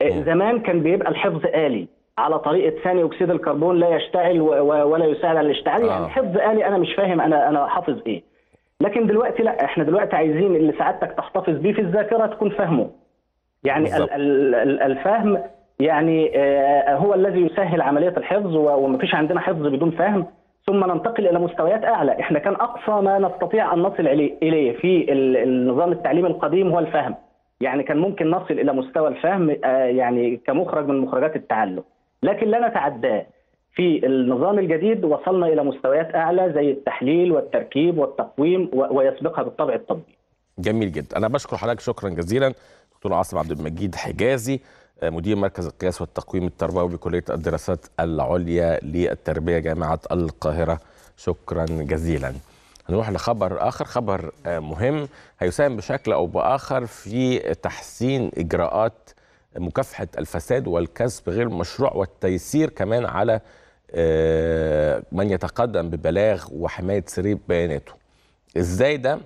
آه، زمان كان بيبقى الحفظ آلي على طريقه ثاني اكسيد الكربون لا يشتعل ولا يساعد على الاشتعال يعني آه. حفظ آلي انا مش فاهم انا انا حافظ ايه لكن دلوقتي لا احنا دلوقتي عايزين اللي سعادتك تحتفظ بيه في الذاكره تكون فاهمه يعني ال ال الفهم يعني آه، هو الذي يسهل عمليه الحفظ ومفيش عندنا حفظ بدون فهم ثم ننتقل الى مستويات اعلى احنا كان اقصى ما نستطيع ان نصل اليه في النظام التعليمي القديم هو الفهم يعني كان ممكن نصل الى مستوى الفهم آه، يعني كمخرج من مخرجات التعلم لكن لا نتعداه في النظام الجديد وصلنا الى مستويات اعلى زي التحليل والتركيب والتقويم ويسبقها بالطبع الطبي جميل جدا انا بشكر حضرتك شكرا جزيلا دكتور عاصم عبد المجيد حجازي آه، مدير مركز القياس والتقويم التربوي بكليه الدراسات العليا للتربيه جامعه القاهره شكرا جزيلا نروح لخبر آخر خبر آه، مهم هيساهم بشكل أو بآخر في تحسين إجراءات مكافحة الفساد والكسب غير المشروع والتيسير كمان على آه، من يتقدم ببلاغ وحماية سرير بياناته إزاي ده؟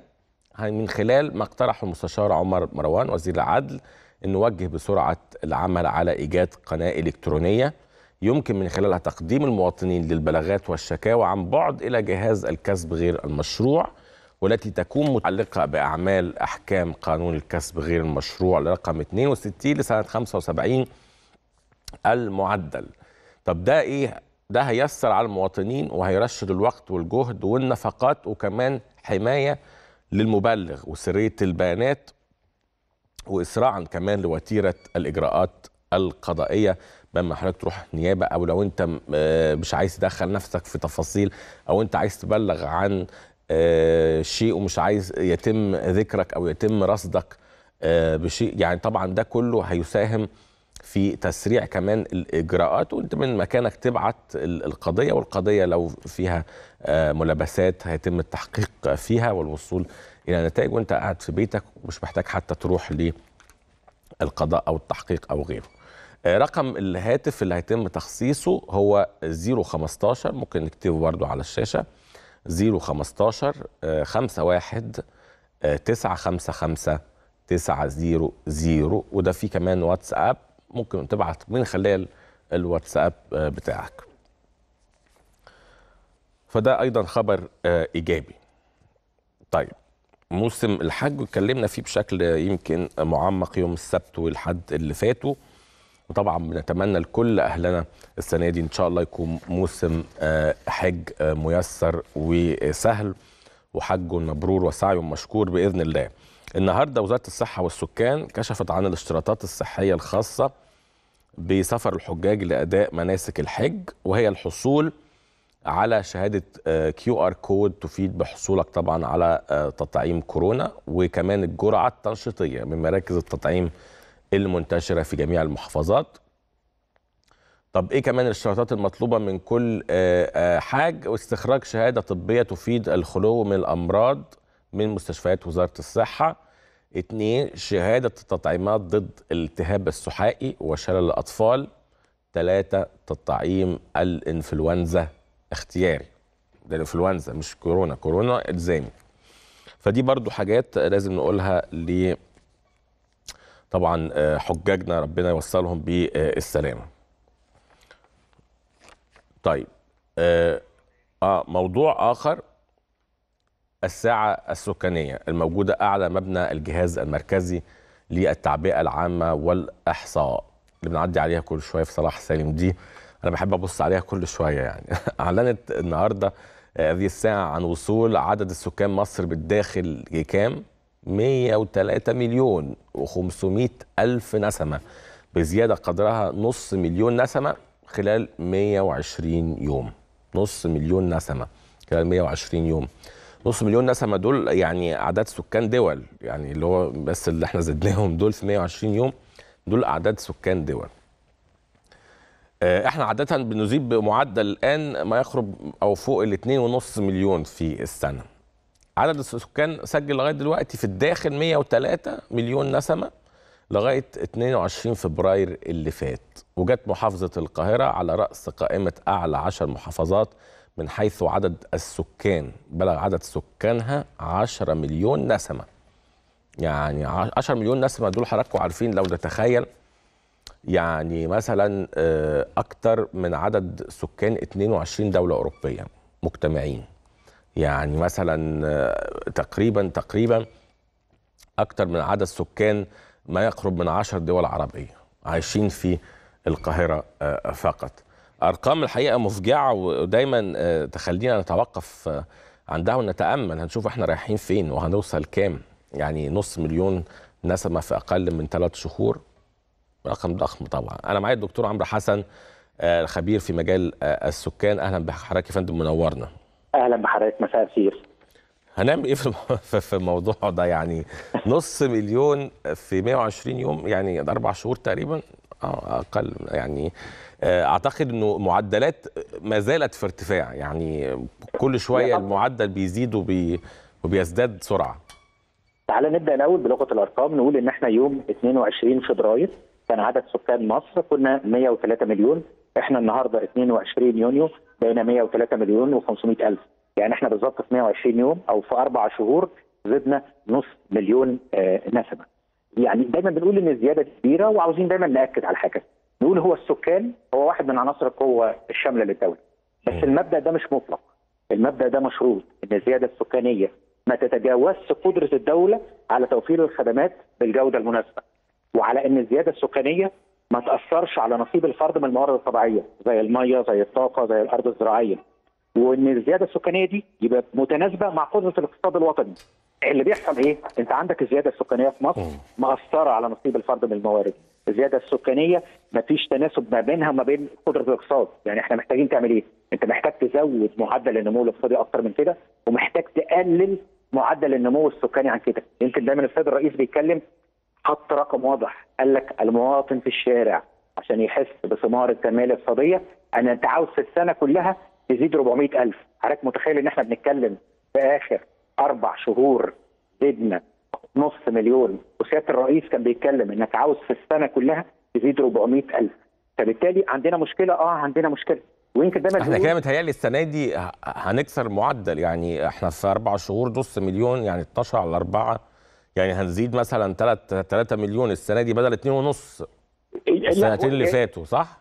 من خلال ما اقترحه المستشار عمر مروان وزير العدل أن نوجه بسرعة العمل على إيجاد قناة إلكترونية يمكن من خلالها تقديم المواطنين للبلاغات والشكاوى عن بعد إلى جهاز الكسب غير المشروع والتي تكون متعلقة بأعمال أحكام قانون الكسب غير المشروع لرقم 62 لسنة 75 المعدل طب ده إيه؟ ده هيسر على المواطنين وهيرشد الوقت والجهد والنفقات وكمان حماية للمبلغ وسرية البيانات وإسراعا كمان لوتيرة الإجراءات القضائية لما حضرتك تروح نيابه او لو انت آه، مش عايز تدخل نفسك في تفاصيل او انت عايز تبلغ عن آه، شيء ومش عايز يتم ذكرك او يتم رصدك آه، بشيء يعني طبعا ده كله هيساهم في تسريع كمان الاجراءات وانت من مكانك تبعت القضيه والقضيه لو فيها ملابسات هيتم التحقيق فيها والوصول الى نتائج وانت قاعد في بيتك ومش محتاج حتى تروح للقضاء او التحقيق او غيره آه، رقم الهاتف اللي هيتم تخصيصه هو 015 ممكن نكتبه برضو على الشاشة 015 51 955 900 وده فيه كمان واتساب ممكن تبعت من خلال الواتساب آه، بتاعك فده ايضا خبر آه، ايجابي طيب موسم الحج اتكلمنا فيه بشكل يمكن معمق يوم السبت والحد اللي فاتوا وطبعا بنتمنى لكل اهلنا السنه دي ان شاء الله يكون موسم آه، حج آه، ميسر وسهل وحج مبرور وسعي مشكور باذن الله النهارده وزاره الصحه والسكان كشفت عن الاشتراطات الصحيه الخاصه بسفر الحجاج لاداء مناسك الحج وهي الحصول على شهاده آه، كيو ار كود تفيد بحصولك طبعا على تطعيم كورونا وكمان الجرعه التنشيطيه من مراكز التطعيم المنتشرة في جميع المحافظات طب ايه كمان الاشتراطات المطلوبه من كل آه، آه، حاج واستخراج شهاده طبيه تفيد الخلو من الامراض من مستشفيات وزاره الصحه اتنين شهاده التطعيمات ضد الالتهاب السحائي وشلل الاطفال ثلاثة تطعيم الانفلونزا اختياري ده الانفلونزا مش كورونا كورونا الزامي فدي برضو حاجات لازم نقولها ليه طبعا آه، حجاجنا ربنا يوصلهم بالسلام طيب آه،, آه موضوع آخر الساعة السكانية الموجودة أعلى مبنى الجهاز المركزي للتعبئة العامة والإحصاء اللي بنعدي عليها كل شوية في صلاح سالم دي أنا بحب أبص عليها كل شوية يعني [LAUGHS] أعلنت النهاردة آه، هذه الساعة عن وصول عدد السكان مصر بالداخل كام 103 مليون و500 ألف نسمة بزيادة قدرها نص مليون نسمة خلال 120 يوم نص مليون نسمة خلال 120 يوم نص مليون نسمة دول يعني أعداد سكان دول يعني اللي هو بس اللي احنا زدناهم دول في 120 يوم دول أعداد سكان دول آه، احنا عادة بنزيد بمعدل الآن ما يقرب أو فوق ال 2.5 مليون في السنة عدد السكان سجل لغايه دلوقتي في الداخل 103 مليون نسمه لغايه 22 فبراير اللي فات وجت محافظه القاهره على راس قائمه اعلى 10 محافظات من حيث عدد السكان بلغ عدد سكانها 10 مليون نسمه يعني 10 مليون نسمه دول حضراتكم عارفين لو نتخيل يعني مثلا آه، اكتر من عدد سكان 22 دوله اوروبيه مجتمعين يعني مثلا تقريبا تقريبا أكثر من عدد سكان ما يقرب من عشر دول عربية عايشين في القاهرة آه، فقط أرقام الحقيقة مفجعة ودايما آه، تخلينا نتوقف آه، عندها ونتأمل هنشوف احنا رايحين فين وهنوصل كام يعني نص مليون نسمة في أقل من ثلاث شهور رقم ضخم طبعا أنا معايا الدكتور عمرو حسن خبير في مجال السكان أهلا بحضرتك يا فندم منورنا اهلا بحضرتك مساء الخير هنعمل ايه [LAUGHS] في الموضوع ده يعني نص مليون في 120 يوم يعني اربع شهور تقريبا اه اقل يعني آه، اعتقد انه معدلات ما زالت في ارتفاع يعني كل شويه المعدل بيزيد وبي وبيزداد سرعه تعالى نبدا الاول بلغه الارقام نقول ان احنا يوم 22 فبراير كان عدد سكان مصر كنا 103 مليون احنا النهارده 22 يونيو بقينا 103 مليون و500 الف يعني احنا بالظبط في 120 يوم او في اربع شهور زدنا نص مليون آه، نسمه يعني دايما بنقول ان الزياده كبيره وعاوزين دايما ناكد على حاجه نقول هو السكان هو واحد من عناصر القوه الشامله للدوله بس المبدا ده مش مطلق المبدا ده مشروط ان الزياده السكانيه ما تتجاوزش قدره الدوله على توفير الخدمات بالجوده المناسبه وعلى ان الزياده السكانيه ما تاثرش على نصيب الفرد من الموارد الطبيعيه زي الميه زي الطاقه زي الارض الزراعيه وان الزياده السكانيه دي يبقى متناسبه مع قدره الاقتصاد الوطني اللي بيحصل ايه؟ انت عندك الزياده السكانيه في مصر مأثره على نصيب الفرد من الموارد، الزياده السكانيه ما فيش تناسب ما بينها وما بين قدره الاقتصاد، يعني احنا محتاجين تعمل ايه؟ انت محتاج تزود معدل النمو الاقتصادي اكتر من كده ومحتاج تقلل معدل النمو السكاني عن كده، يمكن دايما السيد الرئيس بيتكلم حط رقم واضح قال لك المواطن في الشارع عشان يحس بثمار التنميه الاقتصاديه ان انت عاوز في السنه كلها تزيد 400000 حضرتك متخيل ان احنا بنتكلم في اخر اربع شهور زدنا نص مليون وسياده الرئيس كان بيتكلم انك عاوز في السنه كلها تزيد 400000 فبالتالي عندنا مشكله اه عندنا مشكله ويمكن ده احنا كده متهيألي السنه دي هنكسر معدل يعني احنا في اربع شهور نص مليون يعني 12 على 4 يعني هنزيد مثلا 3 3 مليون السنه دي بدل ونص السنتين اللي فاتوا صح؟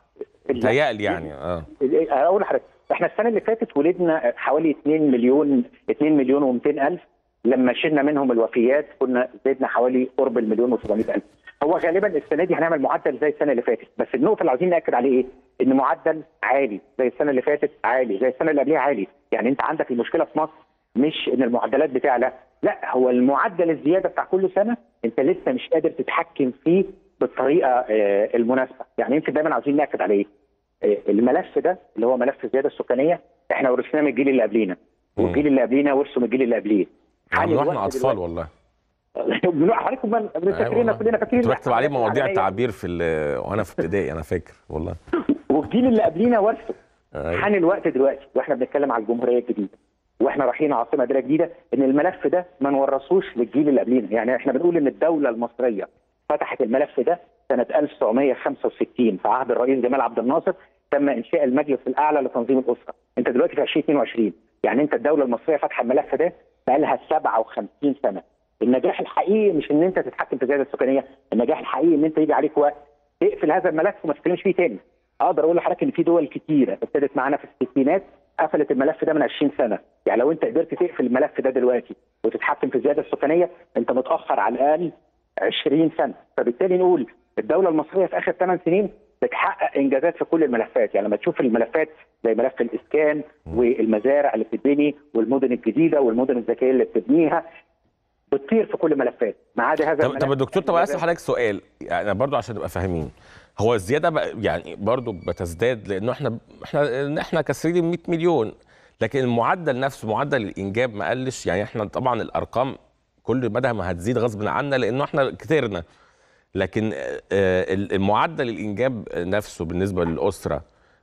لي يعني اه اقول لحضرتك احنا السنه اللي فاتت ولدنا حوالي 2 مليون 2 مليون و200 الف لما شلنا منهم الوفيات كنا زدنا حوالي قرب المليون و700 الف هو غالبا السنه دي هنعمل معدل زي السنه اللي فاتت بس النقطه اللي عايزين ناكد عليه ايه ان معدل عالي زي السنه اللي فاتت عالي زي السنه اللي قبلها عالي يعني انت عندك المشكله في مصر مش ان المعدلات بتعلى لا هو المعدل الزياده بتاع كل سنه انت لسه مش قادر تتحكم فيه بالطريقه آه، المناسبه يعني يمكن دايما عاوزين ناكد عليه آه، الملف ده اللي هو ملف الزياده السكانيه احنا ورثناه من الجيل اللي قبلينا والجيل اللي قبلينا ورثوا من الجيل اللي قبليه احنا اطفال والله [LAUGHS] بنروح حضرتك أيوة فاكرين كلنا فاكرين بكتب عليه مواضيع أيوة. تعبير في وانا في ابتدائي انا فاكر والله [LAUGHS] والجيل اللي قبلينا ورثوا. أيوة. حان الوقت دلوقتي واحنا بنتكلم على الجمهوريه الجديده واحنا رايحين عاصمه اداريه جديده ان الملف ده ما نورثوش للجيل اللي قبلينا يعني احنا بنقول ان الدوله المصريه فتحت الملف ده سنه 1965 في عهد الرئيس جمال عبد الناصر تم انشاء المجلس الاعلى لتنظيم الاسره انت دلوقتي في 2022 يعني انت الدوله المصريه فاتحه الملف ده بقى لها 57 سنه النجاح الحقيقي مش ان انت تتحكم في الزياده السكانيه النجاح الحقيقي ان انت يجي عليك وقت تقفل هذا الملف وما تتكلمش فيه تاني اقدر اقول لحضرتك ان في دول كتيره ابتدت معانا في الستينات قفلت الملف ده من 20 سنه يعني لو انت قدرت تقفل الملف ده دلوقتي وتتحكم في الزياده السكانيه انت متاخر على الاقل 20 سنه فبالتالي نقول الدوله المصريه في اخر 8 سنين بتحقق انجازات في كل الملفات يعني لما تشوف الملفات زي ملف الاسكان والمزارع اللي بتتبني والمدن الجديده والمدن الذكيه اللي بتبنيها بتطير في كل الملفات ما عدا هذا طب, طب الدكتور طب اسال حضرتك سؤال يعني برضو عشان نبقى فاهمين هو الزياده بقى يعني برضو بتزداد لانه احنا احنا احنا كسرين 100 مليون لكن المعدل نفسه معدل الانجاب ما قلش يعني احنا طبعا الارقام كل مدى ما هتزيد غصب عنا لانه احنا كترنا لكن آه، آه، المعدل الانجاب نفسه بالنسبه للاسره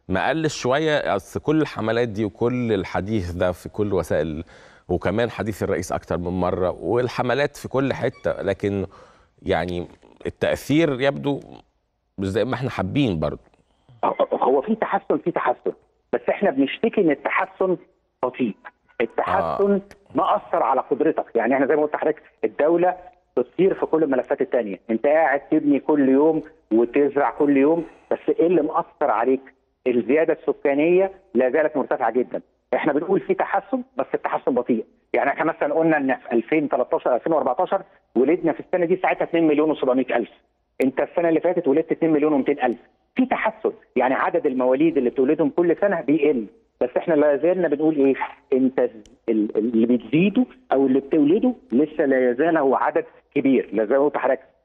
ما قلش شويه اصل كل الحملات دي وكل الحديث ده في كل وسائل وكمان حديث الرئيس اكتر من مره والحملات في كل حته لكن يعني التاثير يبدو مش زي ما احنا حابين برضه هو في تحسن في تحسن بس احنا بنشتكي ان التحسن بطيء التحسن آه. ما اثر على قدرتك يعني احنا زي ما قلت لحضرتك الدوله بتصير في كل الملفات الثانيه انت قاعد تبني كل يوم وتزرع كل يوم بس ايه اللي مأثر عليك الزياده السكانيه لا زالت مرتفعه جدا احنا بنقول في تحسن بس التحسن بطيء يعني احنا مثلا قلنا ان في 2013 2014 ولدنا في السنه دي ساعتها 2 مليون و700 الف انت السنه اللي فاتت ولدت 2 مليون و200 الف في تحسن يعني عدد المواليد اللي بتولدهم كل سنه بيقل بس احنا لا زلنا بنقول ايه انت اللي بتزيده او اللي بتولده لسه لا يزال هو عدد كبير لا زال هو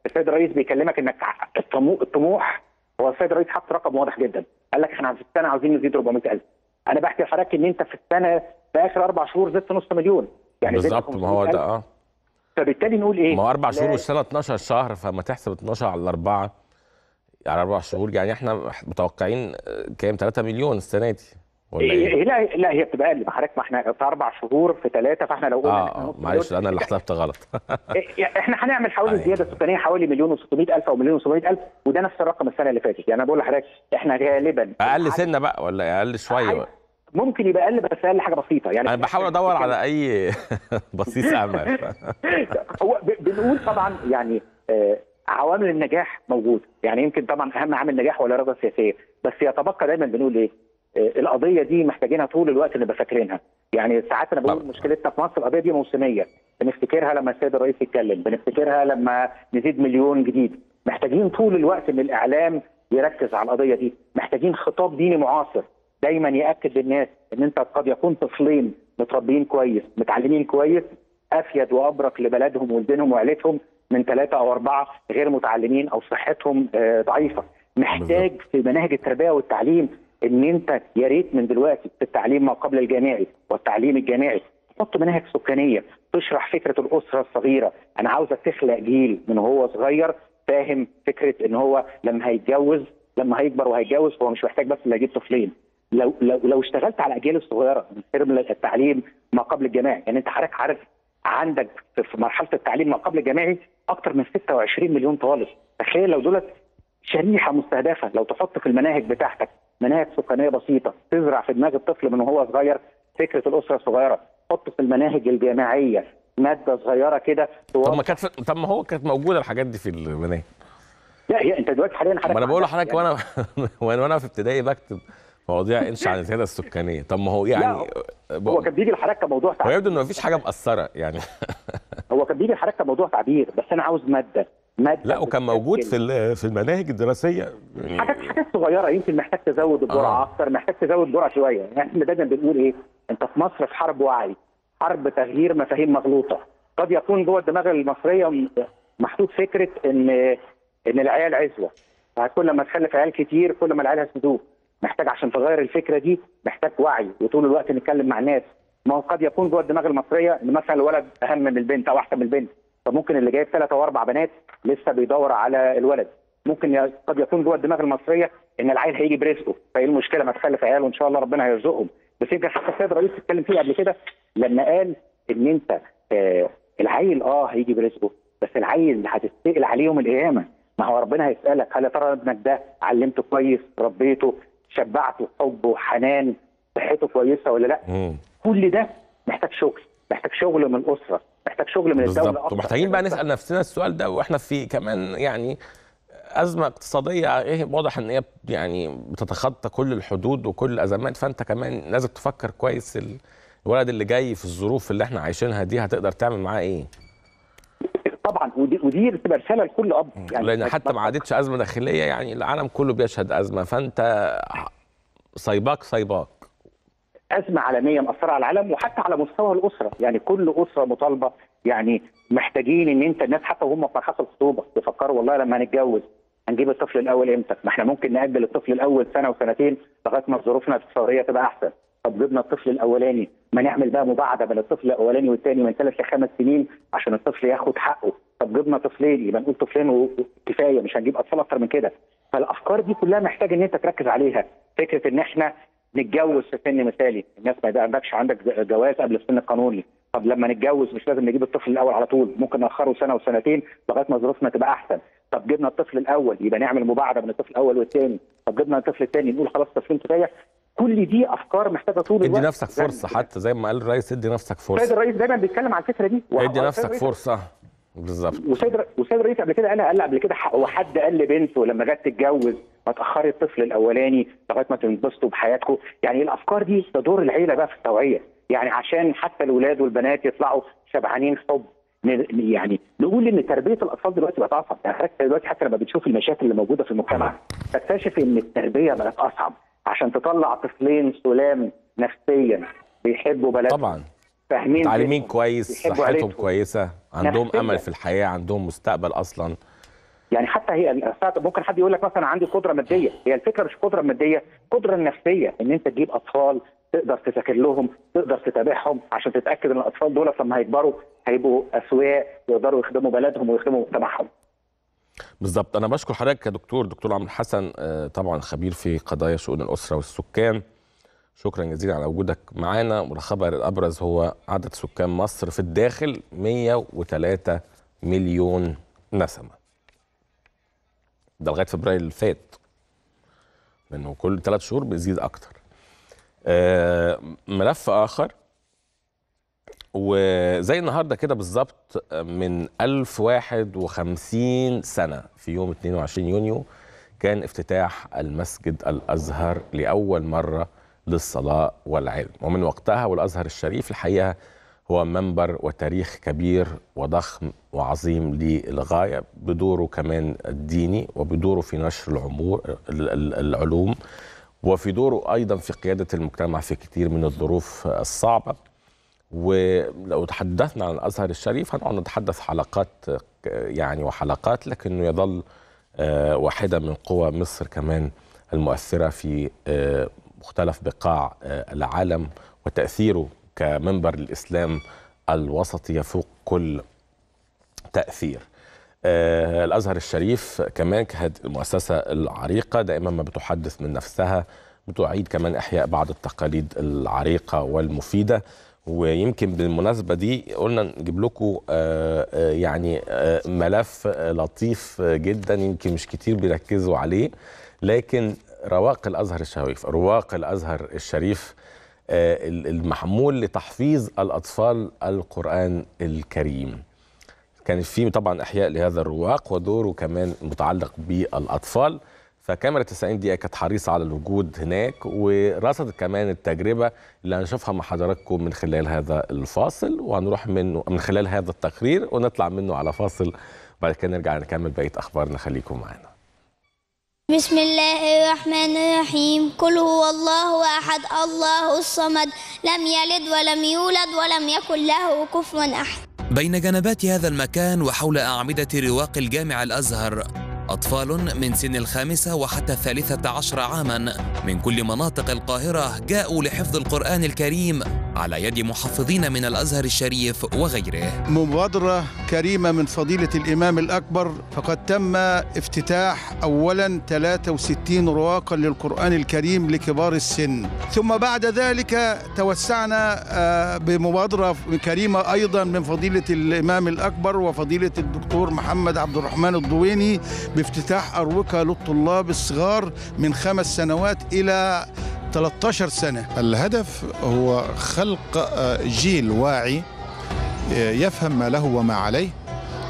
السيد الرئيس بيكلمك انك الطموح هو السيد الرئيس حط رقم واضح جدا قال لك احنا في السنه عاوزين نزيد 400000 انا بحكي لحضرتك ان انت في السنه في اخر اربع شهور زدت نص مليون يعني بالظبط ما هو ده اه فبالتالي نقول ايه ما هو اربع شهور والسنه 12 شهر فما تحسب 12 على الاربعه على اربع شهور يعني احنا متوقعين آه، كام 3 مليون السنه دي ولا إيه،, إيه؟, إيه؟ لا لا هي بتبقى اقل ما حضرتك ما احنا في اربع شهور في ثلاثه فاحنا لو قلنا اه معلش انا اللي حسبت غلط إيه، احنا هنعمل حوالي أيوة. زياده سكانيه حوالي مليون و600 الف او مليون و700 الف وده نفس الرقم السنه اللي فاتت يعني انا بقول لحضرتك احنا غالبا اقل سنه بقى ولا اقل شويه بقى. أيوة. ممكن يبقى اقل بس اقل حاجه بسيطه يعني انا بحاول ادور على اي [LAUGHS] بصيص اعمال [LAUGHS] هو بنقول طبعا يعني آه، عوامل النجاح موجوده يعني يمكن طبعا اهم عامل نجاح هو الاراده السياسيه بس يتبقى دايما بنقول ايه آه، القضيه دي محتاجينها طول الوقت نبقى فاكرينها يعني ساعات انا بقول مشكلتنا في مصر القضيه دي موسميه بنفتكرها لما السيد الرئيس يتكلم بنفتكرها لما نزيد مليون جديد محتاجين طول الوقت ان الاعلام يركز على القضيه دي محتاجين خطاب ديني معاصر دايما ياكد للناس ان انت قد يكون طفلين متربيين كويس متعلمين كويس افيد وابرك لبلدهم ولدينهم وعيلتهم من ثلاثه او اربعه غير متعلمين او صحتهم آه، ضعيفه محتاج في مناهج التربيه والتعليم ان انت يا ريت من دلوقتي في التعليم ما قبل الجامعي والتعليم الجامعي تحط مناهج سكانيه تشرح فكره الاسره الصغيره انا عاوزك تخلق جيل من هو صغير فاهم فكره ان هو لما هيتجوز لما هيكبر وهيتجوز هو مش محتاج بس اللي يجيب طفلين لو لو لو اشتغلت على الاجيال الصغيره من ترم التعليم ما قبل الجامعي يعني انت حضرتك عارف عندك في مرحله التعليم ما قبل الجامعي اكثر من 26 مليون طالب تخيل لو دولت شريحه مستهدفه لو تحط في المناهج بتاعتك مناهج سكانيه بسيطه تزرع في دماغ الطفل من وهو صغير فكره الاسره الصغيره حط في المناهج الجامعيه ماده صغيره كده طب ما كانت طب ما هو كانت موجوده الحاجات دي في المناهج لا هي انت دلوقتي حاليا حضرتك ما انا بقول لحضرتك يعني [LAUGHS] وانا وانا في ابتدائي بكتب مواضيع انش عن الزياده السكانيه طب ما هو يعني هو, يعني. [LAUGHS] هو كان بيجي الحراك كموضوع تعبير ويبدو ان مفيش حاجه مأثره يعني هو كان بيجي الحراك كموضوع تعبير بس انا عاوز ماده ماده لا وكان موجود في في المناهج الدراسيه يعني حاجات حاجات صغيره يمكن محتاج تزود الجرعه آه. اكتر محتاج تزود الجرعه شويه يعني احنا دايما بنقول ايه انت في مصر في حرب وعي حرب تغيير مفاهيم مغلوطه قد يكون جوه الدماغ المصريه محطوط فكره ان ان العيال عزوه فكل ما تخلف عيال كتير كل ما العيال هتدوب محتاج عشان تغير الفكره دي محتاج وعي وطول الوقت نتكلم مع الناس ما هو قد يكون جوه الدماغ المصريه ان مثلا الولد اهم من البنت او احسن من البنت فممكن اللي جايب ثلاثه واربع بنات لسه بيدور على الولد ممكن قد يكون جوه الدماغ المصريه ان العيل هيجي برزقه فايه المشكله ما تخلف عيال وان شاء الله ربنا هيرزقهم بس يمكن حتى السيد الرئيس اتكلم فيه قبل كده لما قال ان انت آه العيل اه هيجي برزقه بس العيل اللي هتتسال عليه يوم القيامه ما هو ربنا هيسالك هل يا ترى ابنك ده علمته كويس ربيته شبعته حب وحنان صحته كويسه ولا لا مم. كل ده محتاج شغل محتاج شغل من الاسره محتاج شغل من الدوله بالظبط ومحتاجين بقى نسال نفسنا السؤال ده واحنا في كمان يعني أزمة اقتصادية إيه واضح إن هي يعني بتتخطى كل الحدود وكل الأزمات فأنت كمان لازم تفكر كويس الولد اللي جاي في الظروف اللي إحنا عايشينها دي هتقدر تعمل معاه إيه؟ طبعا ودي, ودي بتبقى رساله لكل اب يعني لان حتى ما عادتش ازمه داخليه يعني العالم كله بيشهد ازمه فانت صيباك صيباك ازمه عالميه مأثره على العالم وحتى على مستوى الاسره يعني كل اسره مطالبه يعني محتاجين ان انت الناس حتى وهم في مرحله الخطوبه بيفكروا والله لما هنتجوز هنجيب الطفل الاول امتى؟ ما احنا ممكن ناجل الطفل الاول سنه وسنتين لغايه ما ظروفنا الاقتصاديه تبقى احسن. طب جبنا الطفل الاولاني ما نعمل بقى مباعده بين الطفل الاولاني والثاني من ثلاث لخمس سنين عشان الطفل ياخد حقه طب جبنا طفلين يبقى نقول طفلين وكفايه مش هنجيب اطفال اكتر من كده فالافكار دي كلها محتاج ان انت تركز عليها فكره ان احنا نتجوز في سن مثالي الناس ما عندكش عندك جواز قبل السن القانوني طب لما نتجوز مش لازم نجيب الطفل الاول على طول ممكن ناخره سنه وسنتين لغايه ما ظروفنا تبقى احسن طب جبنا الطفل الاول يبقى نعمل مباعده بين الطفل الاول والثاني طب جبنا الطفل الثاني نقول خلاص طفلين كفايه كل دي افكار محتاجه طول الوقت ادي نفسك فرصه حتى زي ما قال الرئيس ادي نفسك فرصه الرئيس دايما بيتكلم على الفكره دي ادي نفسك فرصه بالظبط وسيد وسيد الرئيس قبل كده قال قال قبل كده هو حد قال لبنته لما جت تتجوز ما تاخري الطفل الاولاني لغايه ما تنبسطوا بحياتكم يعني الافكار دي تدور العيله بقى في التوعيه يعني عشان حتى الاولاد والبنات يطلعوا شبعانين حب يعني نقول ان تربيه الاطفال دلوقتي بقت اصعب يعني دلوقتي حتى لما بتشوف المشاكل اللي موجوده في المجتمع تكتشف ان التربيه بقت اصعب عشان تطلع طفلين سلام نفسيا بيحبوا بلدهم طبعا فاهمين متعلمين كويس صحتهم كويسه عندهم نفسية. امل في الحياه عندهم مستقبل اصلا يعني حتى هي ممكن حد يقول لك مثلا عندي قدره ماديه هي الفكره مش قدره ماديه قدره نفسيه ان انت تجيب اطفال تقدر تذاكر لهم تقدر تتابعهم عشان تتاكد ان الاطفال دول لما هيكبروا هيبقوا اسوياء يقدروا يخدموا بلدهم ويخدموا مجتمعهم بالظبط انا بشكر حضرتك يا دكتور دكتور عمرو حسن آه، طبعا خبير في قضايا شؤون الاسره والسكان شكرا جزيلا على وجودك معانا والخبر الابرز هو عدد سكان مصر في الداخل 103 مليون نسمه ده لغايه فبراير اللي فات لانه كل ثلاث شهور بيزيد اكتر آه ملف اخر وزي النهارده كده بالظبط من 1051 سنه في يوم 22 يونيو كان افتتاح المسجد الازهر لاول مره للصلاة والعلم ومن وقتها والأزهر الشريف الحقيقة هو منبر وتاريخ كبير وضخم وعظيم للغاية بدوره كمان الديني وبدوره في نشر العمور العلوم وفي دوره أيضا في قيادة المجتمع في كثير من الظروف الصعبة ولو تحدثنا عن الأزهر الشريف هنقعد نتحدث حلقات يعني وحلقات لكنه يظل آه، واحدة من قوى مصر كمان المؤثرة في آه، مختلف بقاع آه، العالم وتأثيره كمنبر الإسلام الوسطي يفوق كل تأثير آه، الأزهر الشريف كمان كهد المؤسسة العريقة دائما ما بتحدث من نفسها بتعيد كمان إحياء بعض التقاليد العريقة والمفيدة ويمكن بالمناسبة دي قلنا نجيب لكم آه، يعني ملف لطيف جدا يمكن مش كتير بيركزوا عليه لكن رواق الازهر الشريف رواق آه، الازهر الشريف المحمول لتحفيظ الاطفال القران الكريم كان في طبعا احياء لهذا الرواق ودوره كمان متعلق بالاطفال فكاميرا 90 دقيقه كانت حريصه على الوجود هناك ورصدت كمان التجربه اللي هنشوفها مع حضراتكم من خلال هذا الفاصل وهنروح منه من خلال هذا التقرير ونطلع منه على فاصل وبعد كده نرجع نكمل بقيه اخبارنا خليكم معانا بسم الله الرحمن الرحيم قل هو الله أحد الله الصمد لم يلد ولم يولد ولم يكن له كفوا أحد بين جنبات هذا المكان وحول أعمدة رواق الجامع الأزهر أطفال من سن الخامسة وحتى الثالثة عشر عاما من كل مناطق القاهرة جاءوا لحفظ القرآن الكريم على يد محافظين من الازهر الشريف وغيره. مبادره كريمه من فضيله الامام الاكبر فقد تم افتتاح اولا 63 رواقا للقران الكريم لكبار السن، ثم بعد ذلك توسعنا آه، بمبادره كريمه ايضا من فضيله الامام الاكبر وفضيله الدكتور محمد عبد الرحمن الضويني بافتتاح اروقه للطلاب الصغار من خمس سنوات الى 13 سنة الهدف هو خلق آه، جيل واعي آه، يفهم ما له وما عليه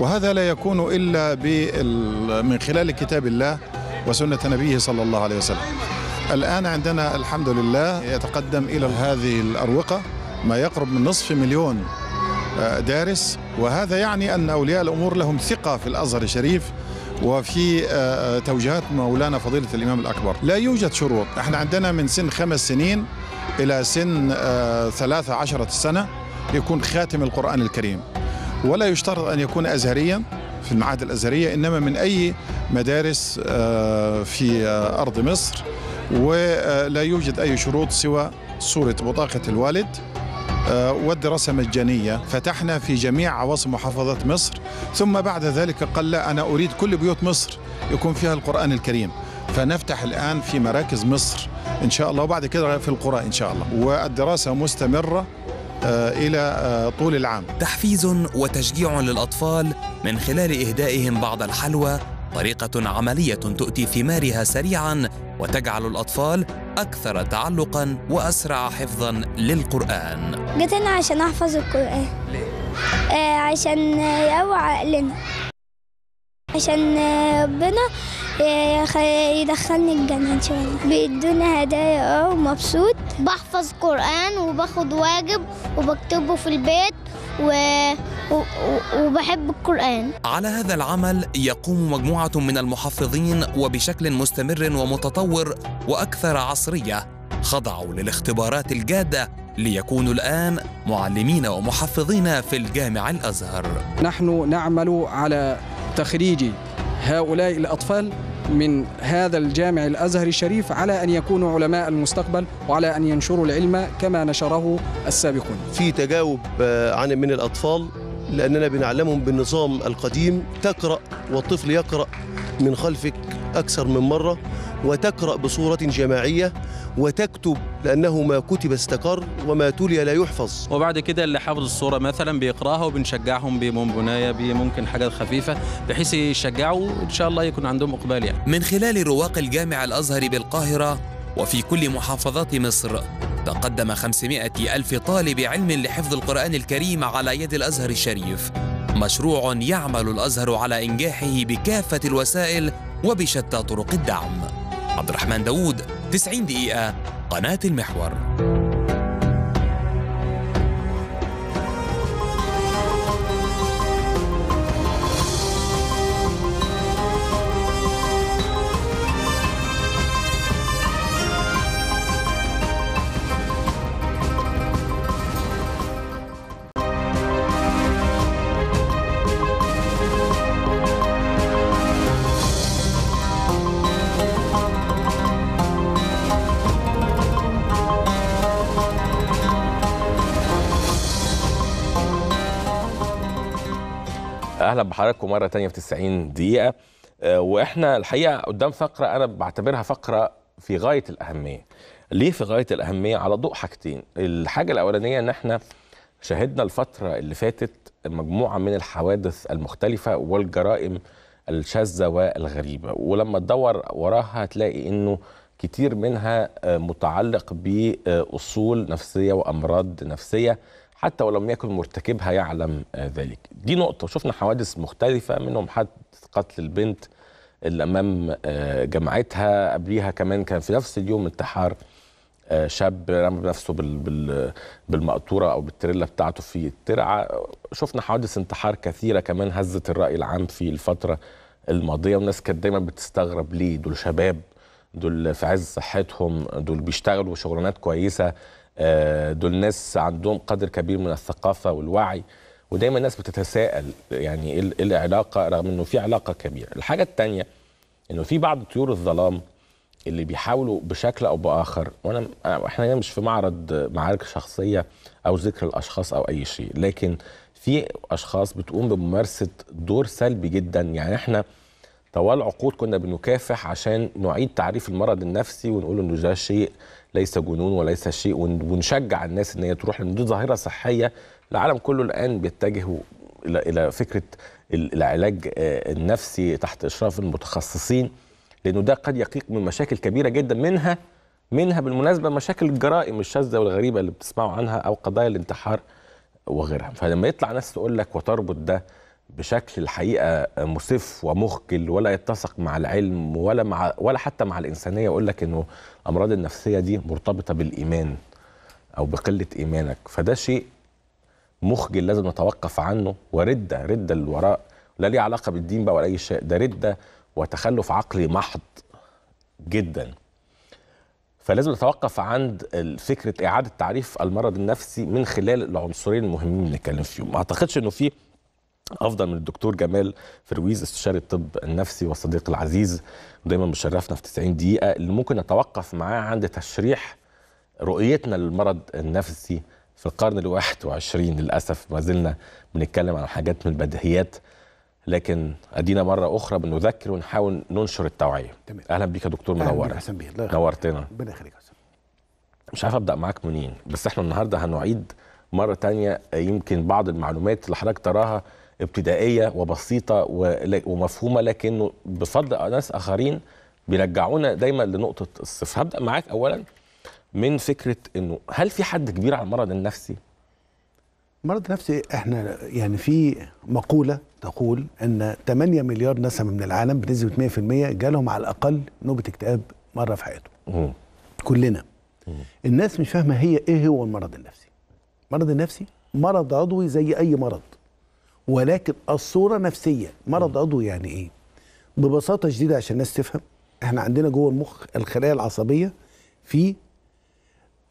وهذا لا يكون إلا من خلال كتاب الله وسنة نبيه صلى الله عليه وسلم الآن عندنا الحمد لله يتقدم إلى هذه الأروقة ما يقرب من نصف مليون آه، دارس وهذا يعني أن أولياء الأمور لهم ثقة في الأزهر الشريف وفي آه، آه، توجيهات مولانا فضيلة الإمام الأكبر لا يوجد شروط احنا عندنا من سن خمس سنين إلى سن آه، ثلاثة عشرة سنة يكون خاتم القرآن الكريم ولا يشترط أن يكون أزهريا في المعاهد الأزهرية إنما من أي مدارس في أرض مصر ولا يوجد أي شروط سوى صورة بطاقة الوالد آه، والدراسة مجانية فتحنا في جميع عواصم محافظات مصر ثم بعد ذلك قال لا أنا أريد كل بيوت مصر يكون فيها القرآن الكريم فنفتح الآن في مراكز مصر إن شاء الله وبعد كده في القرى إن شاء الله والدراسة مستمرة آه، إلى آه، طول العام تحفيز وتشجيع للأطفال من خلال إهدائهم بعض الحلوى طريقة عملية تؤتي ثمارها سريعا وتجعل الأطفال أكثر تعلقا وأسرع حفظا للقرآن جيت هنا عشان أحفظ القرآن ليه؟ آه عشان يقوي عقلنا عشان آه، ربنا آه يدخلني الجنة إن شاء الله بيدونا هدايا أه ومبسوط بحفظ قرآن وباخد واجب وبكتبه في البيت و... و... وبحب القرآن على هذا العمل يقوم مجموعة من المحفظين وبشكل مستمر ومتطور وأكثر عصرية خضعوا للاختبارات الجادة ليكونوا الآن معلمين ومحفظين في الجامع الأزهر نحن نعمل على تخريج هؤلاء الأطفال من هذا الجامع الأزهر الشريف على ان يكونوا علماء المستقبل وعلى ان ينشروا العلم كما نشره السابقون. في تجاوب آه، عن من الاطفال لاننا بنعلمهم بالنظام القديم تقرا والطفل يقرا من خلفك أكثر من مرة وتقرأ بصورة جماعية وتكتب لأنه ما كتب استقر وما تلي لا يحفظ وبعد كده اللي حافظ الصورة مثلا بيقرأها وبنشجعهم بمنبناية بممكن حاجات خفيفة بحيث يشجعوا إن شاء الله يكون عندهم إقبال يعني من خلال رواق الجامع الأزهر بالقاهرة وفي كل محافظات مصر تقدم 500 ألف طالب علم لحفظ القرآن الكريم على يد الأزهر الشريف مشروع يعمل الازهر على انجاحه بكافه الوسائل وبشتى طرق الدعم عبد الرحمن داود 90 دقيقة قناة المحور اهلا بحضراتكم مره تانية في 90 دقيقه آه، واحنا الحقيقه قدام فقره انا بعتبرها فقره في غايه الاهميه ليه في غايه الاهميه على ضوء حاجتين الحاجه الاولانيه ان احنا شهدنا الفتره اللي فاتت مجموعه من الحوادث المختلفه والجرائم الشاذه والغريبه ولما تدور وراها هتلاقي انه كتير منها آه، متعلق باصول نفسيه وامراض نفسيه حتى ولم يكن مرتكبها يعلم آه، ذلك دي نقطة شفنا حوادث مختلفة منهم حادث قتل البنت اللي أمام آه، جامعتها قبليها كمان كان في نفس اليوم انتحار آه، شاب رمى نفسه بالمقطورة أو بالتريلا بتاعته في الترعة شفنا حوادث انتحار كثيرة كمان هزت الرأي العام في الفترة الماضية والناس كانت دايما بتستغرب ليه دول شباب دول في عز صحتهم دول بيشتغلوا شغلانات كويسة آه، دول ناس عندهم قدر كبير من الثقافه والوعي ودايما الناس بتتساءل يعني ايه, إيه العلاقه رغم انه في علاقه كبيره الحاجه الثانيه انه في بعض طيور الظلام اللي بيحاولوا بشكل او باخر وانا احنا هنا مش في معرض معارك شخصيه او ذكر الاشخاص او اي شيء لكن في اشخاص بتقوم بممارسه دور سلبي جدا يعني احنا طوال عقود كنا بنكافح عشان نعيد تعريف المرض النفسي ونقول انه ده شيء ليس جنون وليس شيء ونشجع الناس ان هي تروح لان دي ظاهره صحيه العالم كله الان بيتجه الى الى فكره العلاج آه، النفسي تحت اشراف المتخصصين لانه ده قد يقيق من مشاكل كبيره جدا منها منها بالمناسبه مشاكل الجرائم الشاذه والغريبه اللي بتسمعوا عنها او قضايا الانتحار وغيرها فلما يطلع ناس تقول لك وتربط ده بشكل الحقيقه مسف ومخجل ولا يتسق مع العلم ولا مع ولا حتى مع الانسانيه يقول لك انه الامراض النفسيه دي مرتبطه بالايمان او بقله ايمانك فده شيء مخجل لازم نتوقف عنه ورده رده للوراء لا ليه علاقه بالدين بقى ولا اي شيء ده رده وتخلف عقلي محض جدا فلازم نتوقف عند فكره اعاده تعريف المرض النفسي من خلال العنصرين المهمين اللي نتكلم فيهم ما اعتقدش انه في افضل من الدكتور جمال فرويز استشاري الطب النفسي والصديق العزيز دايما بيشرفنا في 90 دقيقه اللي ممكن نتوقف معاه عند تشريح رؤيتنا للمرض النفسي في القرن ال21 للأسف ما زلنا بنتكلم عن حاجات من البديهيات لكن أدينا مرة أخرى بنذكر ونحاول ننشر التوعية تمام. أهلا بيك يا دكتور منور نورتنا ربنا يخليك مش عارف أبدأ معاك منين بس احنا النهاردة هنعيد مرة تانية يمكن بعض المعلومات اللي حضرتك تراها ابتدائيه وبسيطه ومفهومه لكنه بفضل ناس اخرين بيرجعونا دايما لنقطه الصفر هبدا معاك اولا من فكره انه هل في حد كبير على المرض النفسي المرض النفسي احنا يعني في مقوله تقول ان 8 مليار نسمه من العالم بنسبه 100% جالهم على الاقل نوبه اكتئاب مره في حياتهم كلنا الناس مش فاهمه هي ايه هو المرض النفسي المرض النفسي مرض عضوي زي اي مرض ولكن الصوره نفسيه مرض عضو يعني ايه ببساطه شديده عشان الناس تفهم احنا عندنا جوه المخ الخلايا العصبيه في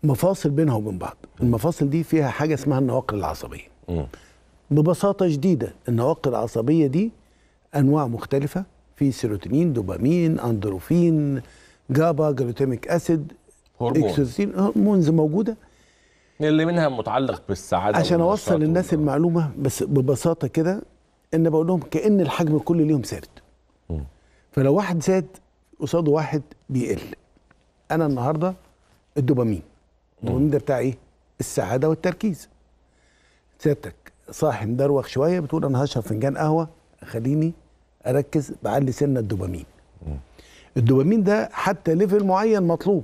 مفاصل بينها وبين بعض المفاصل دي فيها حاجه اسمها النواقل العصبيه ببساطه شديده النواقل العصبيه دي انواع مختلفه في سيروتونين دوبامين اندروفين جابا جلوتاميك اسيد هرمون اكسوسين هرمونز موجوده اللي منها متعلق بالسعاده عشان اوصل للناس المعلومه بس ببساطه كده ان بقول لهم كان الحجم الكلي ليهم ثابت فلو واحد زاد قصاده واحد بيقل انا النهارده الدوبامين الدوبامين ده بتاع ايه السعاده والتركيز سيادتك صاحي مدروخ شويه بتقول انا هشرب فنجان قهوه خليني اركز بعلي سنه الدوبامين الدوبامين ده حتى ليفل معين مطلوب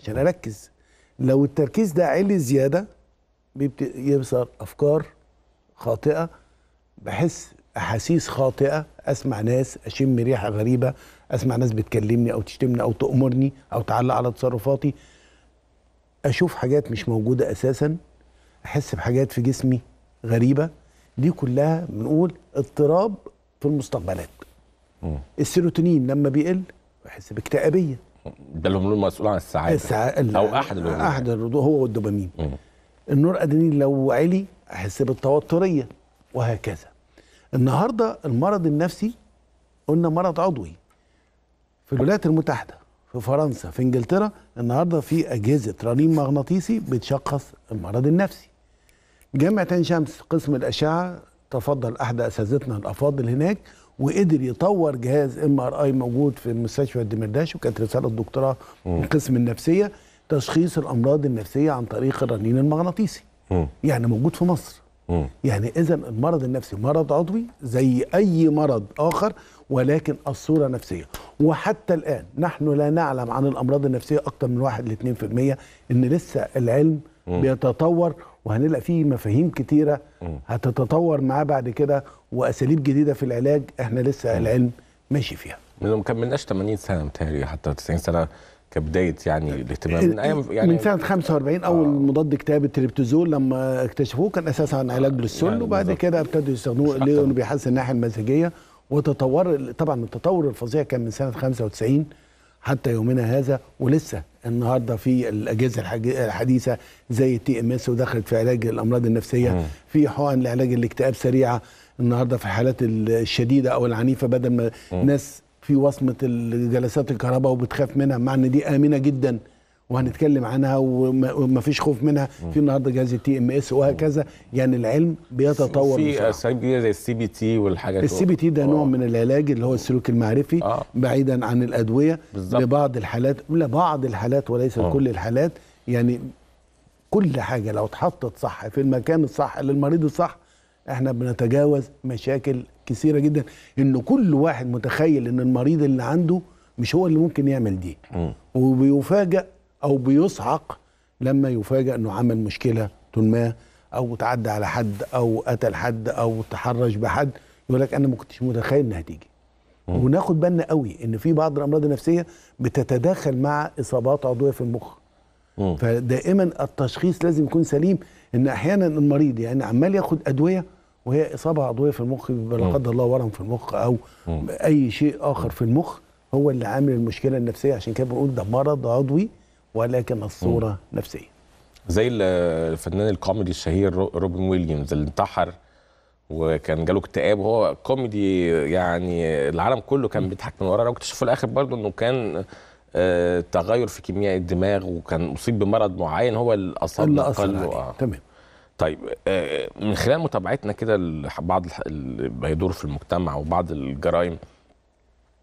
عشان اركز لو التركيز ده علي زياده يبصر افكار خاطئه بحس احاسيس خاطئه اسمع ناس اشم ريحه غريبه اسمع ناس بتكلمني او تشتمني او تامرني او تعلق على تصرفاتي اشوف حاجات مش موجوده اساسا احس بحاجات في جسمي غريبه دي كلها بنقول اضطراب في المستقبلات السيروتونين لما بيقل بحس باكتئابيه ده الهرمون المسؤول عن السعاده السع... او احد الهرمون احد الهرمون هو والدوبامين مم. النور ادرينالين لو علي احس بالتوتريه وهكذا النهارده المرض النفسي قلنا مرض عضوي في الولايات المتحده في فرنسا في انجلترا النهارده في اجهزه رنين مغناطيسي بتشخص المرض النفسي جامعه عين شمس قسم الاشعه تفضل احد اساتذتنا الافاضل هناك وقدر يطور جهاز ام ار اي موجود في مستشفى الدمرداش وكانت رساله دكتوراه من قسم النفسيه تشخيص الامراض النفسيه عن طريق الرنين المغناطيسي م. يعني موجود في مصر م. يعني اذا المرض النفسي مرض عضوي زي اي مرض اخر ولكن الصوره نفسيه وحتى الان نحن لا نعلم عن الامراض النفسيه اكثر من 1 ل 2% ان لسه العلم م. بيتطور وهنلاقي فيه مفاهيم كتيره هتتطور معاه بعد كده واساليب جديده في العلاج احنا لسه العلم ماشي فيها ما كملناش 80 سنه متهيألي حتى 90 سنه كبدايه يعني الاهتمام من ايام يعني من سنه 45 اول آه. مضاد اكتئاب التريبتوزول لما اكتشفوه كان اساسا علاج للسل يعني وبعد كده ابتدوا يستخدموه ليه لانه بيحسن الناحيه المزاجيه وتطور طبعا التطور الفظيع كان من سنه 95 حتى يومنا هذا ولسه النهارده في الاجهزه الحديثه زي التي ام اس ودخلت في علاج الامراض النفسيه في حقن لعلاج الاكتئاب سريعه النهارده في الحالات الشديده او العنيفه بدل ما ناس في وصمه جلسات الكهرباء وبتخاف منها مع ان دي امنه جدا وهنتكلم عنها وما فيش خوف منها في النهارده جهاز التي ام اس وهكذا يعني العلم بيتطور في اساليب جديده زي السي بي تي والحاجات السي بي تي ده آه. نوع من العلاج اللي هو السلوك المعرفي أوه. بعيدا عن الادويه بالزبط. لبعض الحالات لبعض الحالات وليس أوه. كل الحالات يعني كل حاجه لو اتحطت صح في المكان الصح للمريض الصح احنا بنتجاوز مشاكل كثيره جدا ان كل واحد متخيل ان المريض اللي عنده مش هو اللي ممكن يعمل دي وبيفاجئ او بيصعق لما يفاجأ انه عمل مشكله ما او تعدى على حد او قتل حد او تحرش بحد يقول لك انا ما كنتش متخيل انها تيجي وناخد بالنا قوي ان في بعض الامراض النفسيه بتتداخل مع اصابات عضويه في المخ مم. فدائما التشخيص لازم يكون سليم ان احيانا المريض يعني عمال ياخد ادويه وهي اصابه عضويه في المخ لا قدر الله ورم في المخ او مم. اي شيء اخر في المخ هو اللي عامل المشكله النفسيه عشان كده بنقول ده مرض عضوي ولكن الصوره م. نفسيه زي الفنان الكوميدي الشهير روبن ويليامز اللي انتحر وكان جاله اكتئاب وهو كوميدي يعني العالم كله كان بيضحك من وراه واكتشفوا في الاخر برضه انه كان آه تغير في كيمياء الدماغ وكان مصيب بمرض معين هو اللي اصاب اللي آه. تمام طيب آه من خلال متابعتنا كده بعض اللي بيدور في المجتمع وبعض الجرائم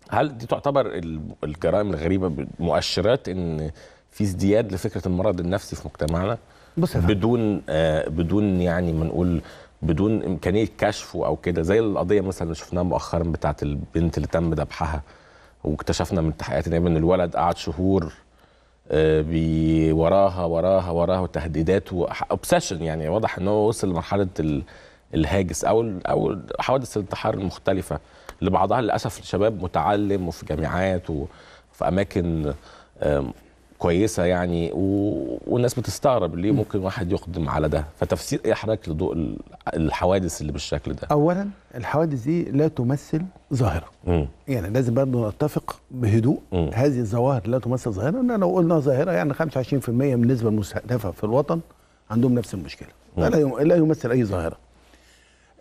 هل دي تعتبر الجرائم الغريبه مؤشرات ان في ازدياد لفكره المرض النفسي في مجتمعنا بص بدون آه بدون يعني ما نقول بدون امكانيه كشفه او كده زي القضيه مثلا اللي شفناها مؤخرا بتاعه البنت اللي تم ذبحها واكتشفنا من تحقيقات ان الولد قعد شهور آه وراها وراها وراها وتهديدات اوبسيشن يعني واضح ان هو وصل لمرحله الهاجس او او حوادث الانتحار المختلفه اللي بعضها للاسف شباب متعلم وفي جامعات وفي اماكن كويسه يعني و... والناس بتستغرب ليه ممكن واحد يقدم على ده فتفسير ايه حضرتك لضوء الحوادث اللي بالشكل ده اولا الحوادث دي لا تمثل ظاهره مم. يعني لازم برضه نتفق بهدوء مم. هذه الظواهر لا تمثل ظاهره ان لو قلنا ظاهره يعني 25% من النسبه المستهدفه في الوطن عندهم نفس المشكله لا, لا يمثل اي ظاهره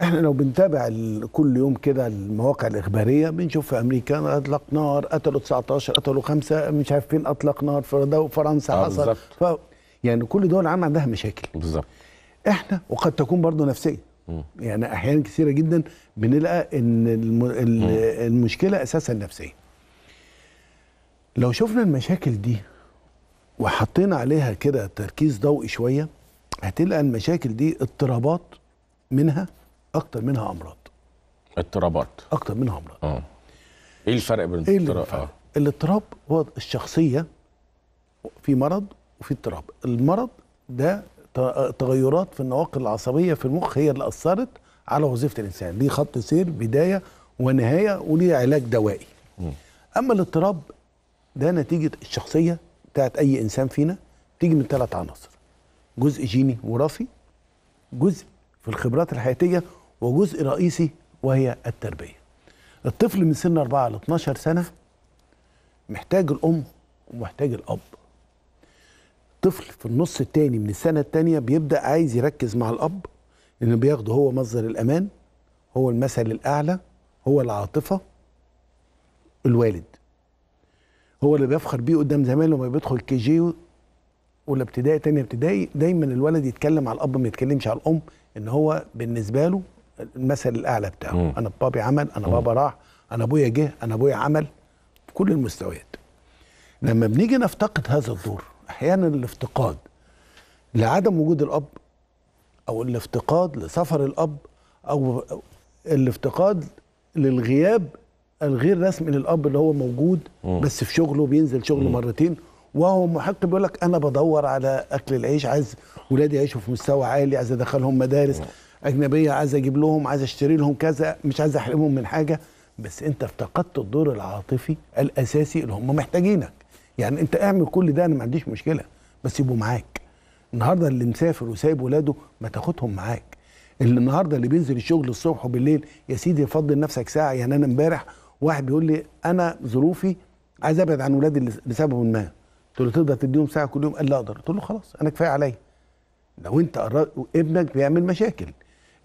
احنا لو بنتابع كل يوم كده المواقع الاخباريه بنشوف في امريكا اطلق نار قتلوا 19 قتلوا خمسه مش عارف فين اطلق نار فرنسا آه حصل ف... يعني كل دول العالم عندها مشاكل بالظبط احنا وقد تكون برضه نفسيه م. يعني احيانا كثيره جدا بنلقى ان الم... المشكله اساسا نفسيه لو شفنا المشاكل دي وحطينا عليها كده تركيز ضوئي شويه هتلقى المشاكل دي اضطرابات منها اكتر منها امراض اضطرابات اكتر منها امراض اه ايه الفرق بين ايه الاضطراب آه. الاضطراب هو الشخصيه في مرض وفي اضطراب المرض ده تغيرات في النواقل العصبيه في المخ هي اللي اثرت على وظيفه الانسان ليه خط سير بدايه ونهايه وليه علاج دوائي م. اما الاضطراب ده نتيجه الشخصيه بتاعت اي انسان فينا بتيجي من ثلاث عناصر جزء جيني وراثي جزء في الخبرات الحياتيه وجزء رئيسي وهي التربية الطفل من سن 4 ل 12 سنة محتاج الأم ومحتاج الأب الطفل في النص الثاني من السنة الثانية بيبدأ عايز يركز مع الأب لأنه بياخده هو مصدر الأمان هو المثل الأعلى هو العاطفة الوالد هو اللي بيفخر بيه قدام زمايله لما بيدخل كي جي ولا ابتدائي تاني ابتدائي دايما الولد يتكلم على الأب ما يتكلمش على الأم إن هو بالنسبة له المثل الاعلى بتاعه مم. انا بابي عمل انا بابا راح انا ابويا جه انا ابويا عمل في كل المستويات لما بنيجي نفتقد هذا الدور احيانا الافتقاد لعدم وجود الاب او الافتقاد لسفر الاب او الافتقاد للغياب الغير رسمي للاب اللي هو موجود مم. بس في شغله بينزل شغله مم. مرتين وهو محق بيقول لك انا بدور على اكل العيش عايز ولادي يعيشوا في مستوى عالي عايز ادخلهم مدارس مم. اجنبيه عايز اجيب لهم عايز اشتري لهم كذا مش عايز احرمهم من حاجه بس انت افتقدت الدور العاطفي الاساسي اللي هم محتاجينك يعني انت اعمل كل ده انا ما عنديش مشكله بس يبقوا معاك النهارده اللي مسافر وسايب ولاده ما تاخدهم معاك اللي النهارده اللي بينزل الشغل الصبح وبالليل يا سيدي فضل نفسك ساعه يعني انا امبارح واحد بيقول لي انا ظروفي عايز ابعد عن ولادي لسبب ما قلت له تقدر تديهم ساعه كل يوم قال لا اقدر قلت له خلاص انا كفايه عليا لو انت ابنك بيعمل مشاكل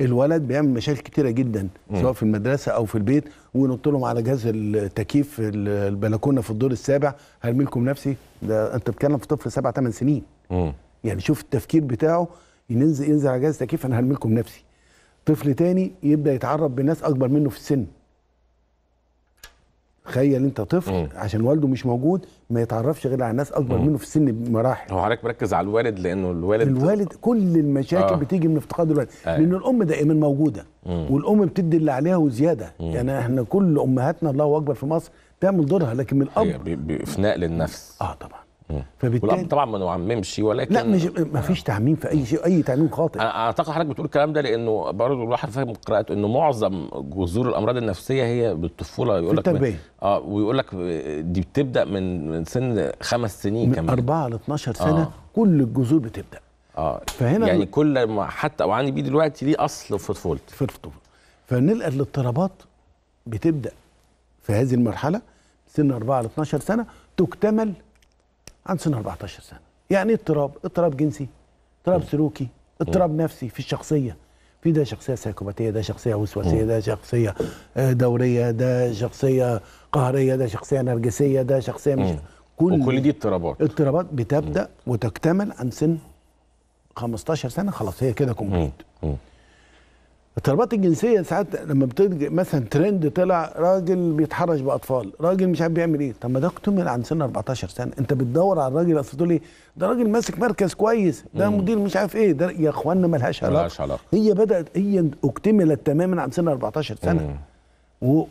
الولد بيعمل مشاكل كتيره جدا سواء في المدرسه او في البيت ونط لهم على جهاز التكييف البلكونه في الدور السابع هرمي لكم نفسي ده انت بتتكلم في طفل سبع ثمان سنين م. يعني شوف التفكير بتاعه ينزل ينزل على جهاز التكييف انا هرمي لكم نفسي طفل تاني يبدا يتعرض بناس اكبر منه في السن تخيل انت طفل مم. عشان والده مش موجود ما يتعرفش غير على ناس اكبر مم. منه في السن بمراحل هو حضرتك مركز على الوالد لانه الوالد الوالد كل المشاكل آه. بتيجي من افتقاد الوالد آه. لان الام دائما موجوده مم. والام بتدي اللي عليها وزياده مم. يعني احنا كل امهاتنا الله اكبر في مصر تعمل دورها لكن من الاب في للنفس اه طبعا فبالتالي طبعا ما نعممش ولكن لا مش ما فيش تعميم في اي شيء اي تعميم خاطئ انا اعتقد حضرتك بتقول الكلام ده لانه برضه الواحد فاهم قراءته انه معظم جذور الامراض النفسيه هي بالطفوله يقول لك اه ويقول لك دي بتبدا من من سن خمس سنين من كمان 4 ل 12 آه. سنه آه. كل الجذور بتبدا اه فهنا يعني كل ما حتى اوعاني بيه دلوقتي ليه اصل في طفولتي في الطفوله فنلقى الاضطرابات بتبدا في هذه المرحله سن 4 ل 12 سنه تكتمل عند سن 14 سنه يعني اضطراب اضطراب جنسي اضطراب سلوكي اضطراب نفسي في الشخصيه في ده شخصيه سيكوباتيه ده شخصيه وسواسيه ده شخصيه آه، دوريه ده شخصيه قهريه ده شخصيه نرجسيه ده شخصيه مش كل وكل دي اضطرابات اضطرابات بتبدا وتكتمل عند سن 15 سنه خلاص هي كده كومبليت التربيات الجنسيه ساعات لما بتجي مثلا ترند طلع راجل بيتحرش باطفال راجل مش عارف بيعمل ايه طب ما ده اكتمل عن سن 14 سنه انت بتدور على الراجل اصل تقول ايه ده راجل ماسك مركز كويس ده مم. مدير مش عارف ايه ده يا اخوانا مالهاش علاقه علاقه هي بدات هي اكتملت تماما عن سن 14 سنه مم.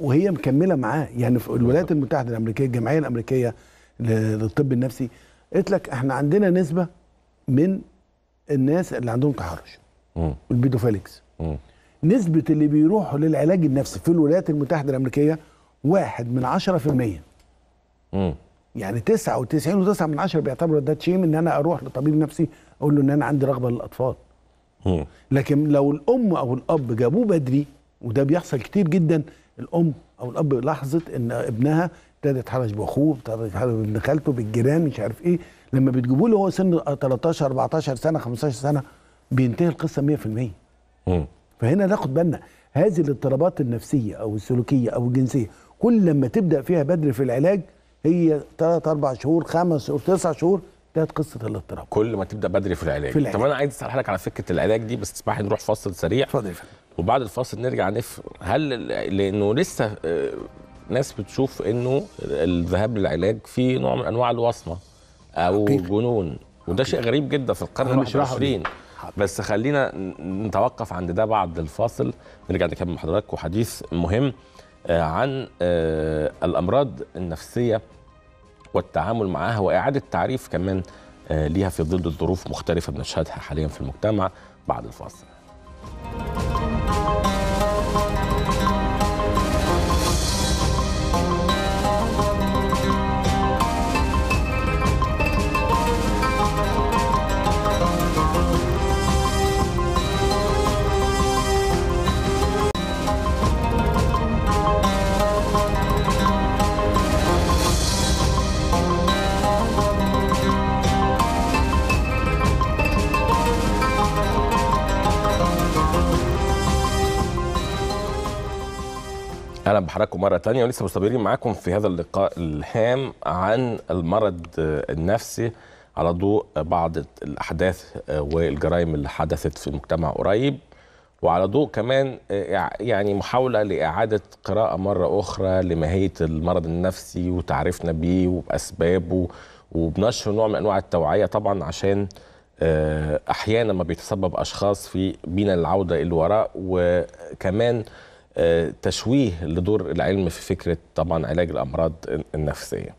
وهي مكمله معاه يعني في الولايات المتحده الامريكيه الجمعيه الامريكيه للطب النفسي قالت لك احنا عندنا نسبه من الناس اللي عندهم تحرش البيدوفيليكس نسبة اللي بيروحوا للعلاج النفسي في الولايات المتحدة الأمريكية واحد من عشرة في المية يعني تسعة وتسعين وتسعة من عشرة بيعتبروا ده تشيم إن أنا أروح لطبيب نفسي أقول له إن أنا عندي رغبة للأطفال مم. لكن لو الأم أو الأب جابوه بدري وده بيحصل كتير جدا الأم أو الأب لاحظت إن ابنها ابتدى يتحرش باخوه ابتدى يتحرش بابن خالته بالجيران مش عارف ايه لما بتجيبوا له هو سن 13 14 سنه 15 سنه بينتهي القصه 100% امم فهنا ناخد بالنا هذه الاضطرابات النفسيه او السلوكيه او الجنسيه كل لما تبدا فيها بدري في العلاج هي 3 4 شهور 5 شهور 9 شهور انتهت قصه الاضطراب كل ما تبدا بدري في العلاج, في العلاج. طب انا عايز اسال حضرتك على فكره العلاج دي بس تسمح لي نروح فاصل سريع اتفضل وبعد الفاصل نرجع نف هل لانه لسه آه، ناس بتشوف انه الذهاب للعلاج في نوع من انواع الوصمه او حقيقي. جنون وده شيء غريب جدا في القرن ال 21 بس خلينا نتوقف عند ده بعد الفاصل نرجع نكمل حضراتكم حضرتك وحديث مهم آه، عن آه، الامراض النفسيه والتعامل معها واعاده تعريف كمان آه، ليها في ظل الظروف مختلفه بنشهدها حاليا في المجتمع بعد الفاصل. اهلا بحضراتكم مره تانية ولسه مستمرين معاكم في هذا اللقاء الهام عن المرض النفسي على ضوء بعض الاحداث آه، والجرائم اللي حدثت في المجتمع قريب وعلى ضوء كمان آه، يعني محاوله لاعاده قراءه مره اخرى لماهيه المرض النفسي وتعريفنا بيه وباسبابه وبنشر نوع من انواع التوعيه طبعا عشان آه، احيانا ما بيتسبب اشخاص في بينا العوده الوراء وكمان آه، تشويه لدور العلم في فكره طبعا علاج الامراض النفسيه.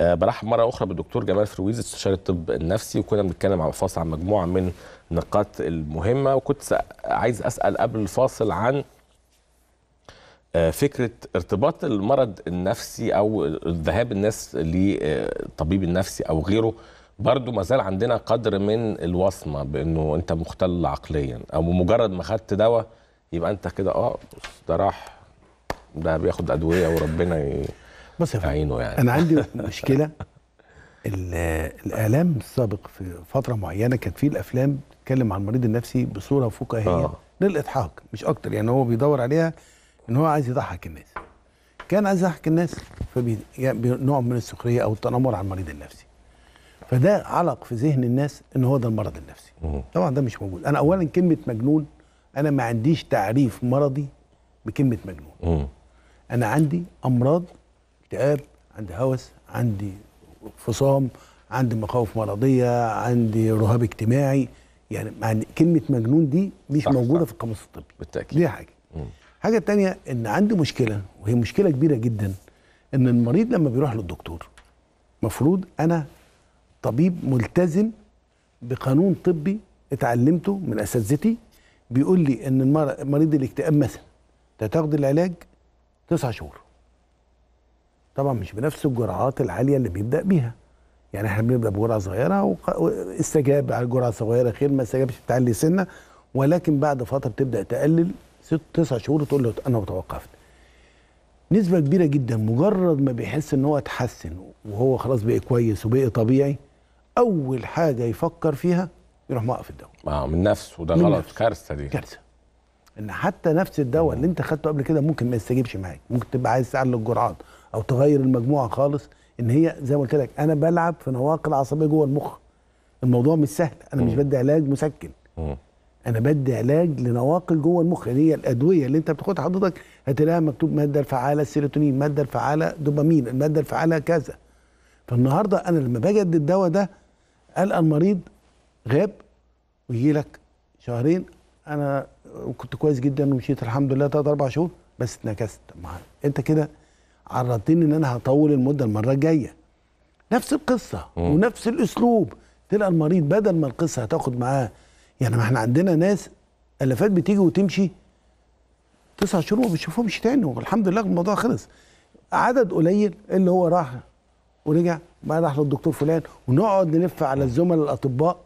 آه، برحب مره اخرى بالدكتور جمال فرويز استشاري الطب النفسي وكنا بنتكلم على فاصل عن مجموعه من النقاط المهمه وكنت عايز اسال قبل الفاصل عن آه، فكره ارتباط المرض النفسي او ذهاب الناس للطبيب النفسي او غيره برضه ما زال عندنا قدر من الوصمه بانه انت مختل عقليا او مجرد ما خدت دواء يبقى انت كده اه ده راح ده بياخد ادويه وربنا بص يعينه يعني انا عندي [LAUGHS] مشكله الاعلام السابق في فتره معينه كانت في الافلام بتتكلم عن المريض النفسي بصوره فكاهيه آه. للاضحاك مش اكتر يعني هو بيدور عليها ان هو عايز يضحك الناس كان عايز يضحك الناس فبي يعني نوع من السخريه او التنمر على المريض النفسي فده علق في ذهن الناس ان هو ده المرض النفسي طبعا ده مش موجود انا اولا كلمه مجنون انا ما عنديش تعريف مرضي بكلمه مجنون انا عندي امراض اكتئاب عندي هوس عندي فصام عندي مخاوف مرضيه عندي رهاب اجتماعي يعني معني كلمه مجنون دي مش صح موجوده صح. في القاموس الطبي بالتاكيد دي حاجه حاجه تانية ان عندي مشكله وهي مشكله كبيره جدا ان المريض لما بيروح للدكتور مفروض انا طبيب ملتزم بقانون طبي اتعلمته من اساتذتي بيقول لي ان مريض الاكتئاب مثلا ده تاخد العلاج تسع شهور طبعا مش بنفس الجرعات العاليه اللي بيبدا بيها يعني احنا بنبدا بجرعه صغيره واستجاب على جرعه صغيره خير ما استجابش بتعلي سنه ولكن بعد فتره بتبدا تقلل ست تسع شهور تقول له انا توقفت نسبه كبيره جدا مجرد ما بيحس ان هو اتحسن وهو خلاص بقى كويس وبقى طبيعي اول حاجه يفكر فيها يروح موقف الدواء اه من نفسه وده غلط كارثه دي كارثه ان حتى نفس الدواء اللي انت خدته قبل كده ممكن ما يستجيبش معاك ممكن تبقى عايز تعلي الجرعات او تغير المجموعه خالص ان هي زي ما قلت لك انا بلعب في نواقل العصبيه جوه المخ الموضوع مش سهل انا مش بدي علاج مسكن م. انا بدي علاج لنواقل جوه المخ اللي يعني هي الادويه اللي انت بتاخدها حضرتك هتلاقيها مكتوب ماده الفعاله السيروتونين ماده الفعاله دوبامين الماده الفعاله كذا فالنهارده انا لما باجي ادي الدواء ده قلق المريض غاب ويجي لك شهرين انا كنت كويس جدا ومشيت الحمد لله ثلاث اربع شهور بس اتنكست ما انت كده عرضتني ان انا هطول المده المره الجايه نفس القصه مم. ونفس الاسلوب تلقى المريض بدل ما القصه هتاخد معاه يعني ما احنا عندنا ناس الافات بتيجي وتمشي تسع شهور ما بتشوفهمش تاني والحمد لله الموضوع خلص عدد قليل اللي هو راح ورجع بقى راح للدكتور فلان ونقعد نلف على الزملاء الاطباء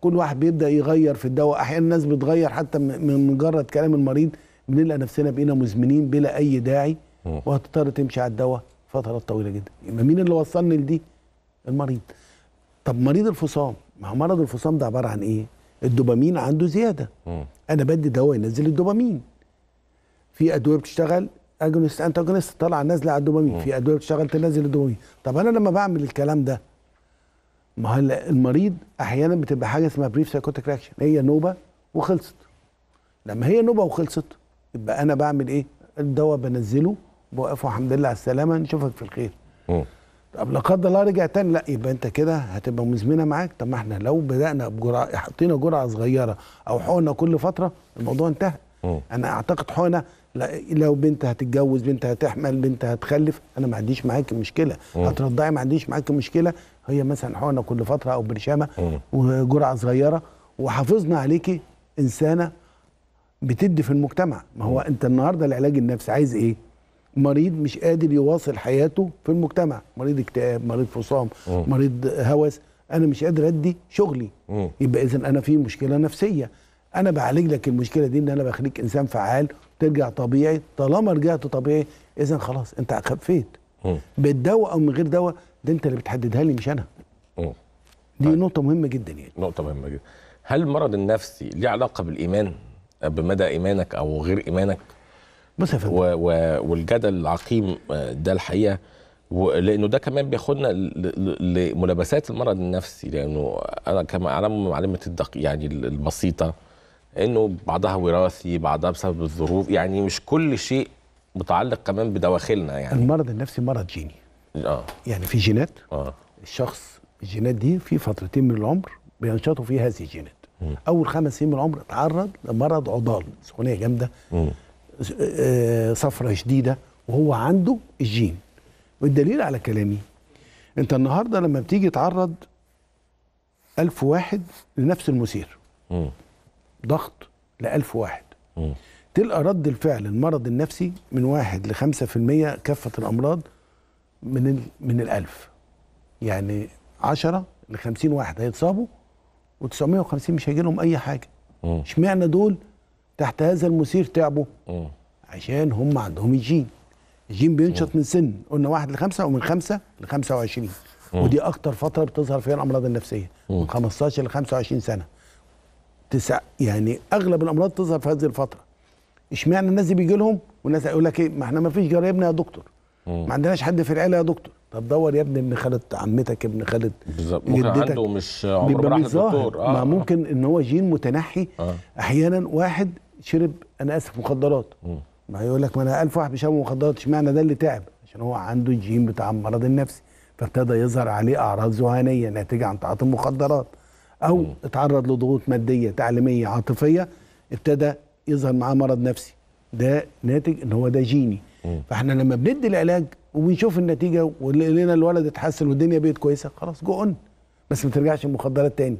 كل واحد بيبدا يغير في الدواء احيانا الناس بتغير حتى من مجرد كلام المريض بنلقى نفسنا بقينا مزمنين بلا اي داعي وهتضطر تمشي على الدواء فترات طويله جدا يبقى مين اللي وصلني لدي المريض طب مريض الفصام ما هو مرض الفصام ده عباره عن ايه الدوبامين عنده زياده م. انا بدي دواء ينزل الدوبامين في ادويه بتشتغل اجونست انتاجونست طالعه نازله على الدوبامين في ادويه بتشتغل تنزل الدوبامين طب انا لما بعمل الكلام ده ما هو المريض احيانا بتبقى حاجه اسمها بريف سايكوتيك رياكشن هي نوبه وخلصت لما هي نوبه وخلصت يبقى انا بعمل ايه الدواء بنزله بوقفه الحمد لله على السلامه نشوفك في الخير طب لا قدر الله رجع تاني لا يبقى انت كده هتبقى مزمنه معاك طب ما احنا لو بدانا بجرعه حطينا جرعه صغيره او حقنه كل فتره الموضوع انتهى م. انا اعتقد حقنه لو بنت هتتجوز بنت هتحمل بنت هتخلف انا ما عنديش معاك مشكله هترضعي ما عنديش معاك مشكله هي مثلا حقنه كل فتره او برشامه وجرعه صغيره وحافظنا عليكي انسانه بتدي في المجتمع ما هو انت النهارده العلاج النفسي عايز ايه مريض مش قادر يواصل حياته في المجتمع مريض اكتئاب مريض فصام مريض هوس انا مش قادر ادي شغلي يبقى اذا انا في مشكله نفسيه انا بعالج لك المشكله دي ان انا بخليك انسان فعال ترجع طبيعي طالما رجعت طبيعي اذا خلاص انت خفيت بالدواء او من غير دواء ده انت اللي بتحددها لي مش انا مم. دي طيب. نقطه مهمه جدا يعني نقطه مهمه جدا هل المرض النفسي ليه علاقه بالايمان بمدى ايمانك او غير ايمانك بص يا فندم و... و... والجدل العقيم آه، ده الحقيقه لانه ده كمان بياخدنا لملابسات المرض النفسي لانه انا كما اعلم معلمه الدق يعني البسيطه انه بعضها وراثي بعضها بسبب الظروف يعني مش كل شيء متعلق كمان بدواخلنا يعني المرض النفسي مرض جيني اه يعني في جينات اه الشخص الجينات دي في فترتين من العمر بينشطوا فيها هذه الجينات مم. اول خمس سنين من العمر اتعرض لمرض عضال سخونيه جامده آه صفرة شديده وهو عنده الجين والدليل على كلامي انت النهارده لما بتيجي تعرض ألف واحد لنفس المثير ضغط لألف واحد مم. تلقى رد الفعل المرض النفسي من واحد لخمسة في المية كافة الأمراض من ال من الألف يعني 10 ل 50 واحد هيتصابوا و950 مش هيجي لهم أي حاجة اشمعنى دول تحت هذا المثير تعبوا؟ عشان هم عندهم الجين الجين بينشط م. من سن قلنا واحد لخمسة ومن خمسة لخمسة وعشرين ودي أكتر فترة بتظهر فيها الأمراض النفسية من 15 ل 25 سنة تسع يعني أغلب الأمراض تظهر في هذه الفترة اشمعنى الناس دي بيجي لهم والناس يقول لك ايه ما احنا ما فيش جرايبنا يا دكتور ما عندناش حد في العيله يا دكتور طب دور يا ابن ابن خالد عمتك ابن خالد بالظبط ممكن عنده مش عمره راح الدكتور آه. ما ممكن ان هو جين متنحي آه. احيانا واحد شرب انا اسف مخدرات م. ما يقول لك ما انا 1000 واحد بيشرب مخدرات اشمعنى ده اللي تعب عشان هو عنده الجين بتاع المرض النفسي فابتدى يظهر عليه اعراض ذهانيه ناتجه عن تعاطي المخدرات او م. اتعرض لضغوط ماديه تعليميه عاطفيه ابتدى يظهر معاه مرض نفسي ده ناتج ان هو ده جيني فاحنا لما بندي العلاج ونشوف النتيجه ولقينا الولد اتحسن والدنيا بقت كويسه خلاص جو اون بس ما ترجعش المخدرات تاني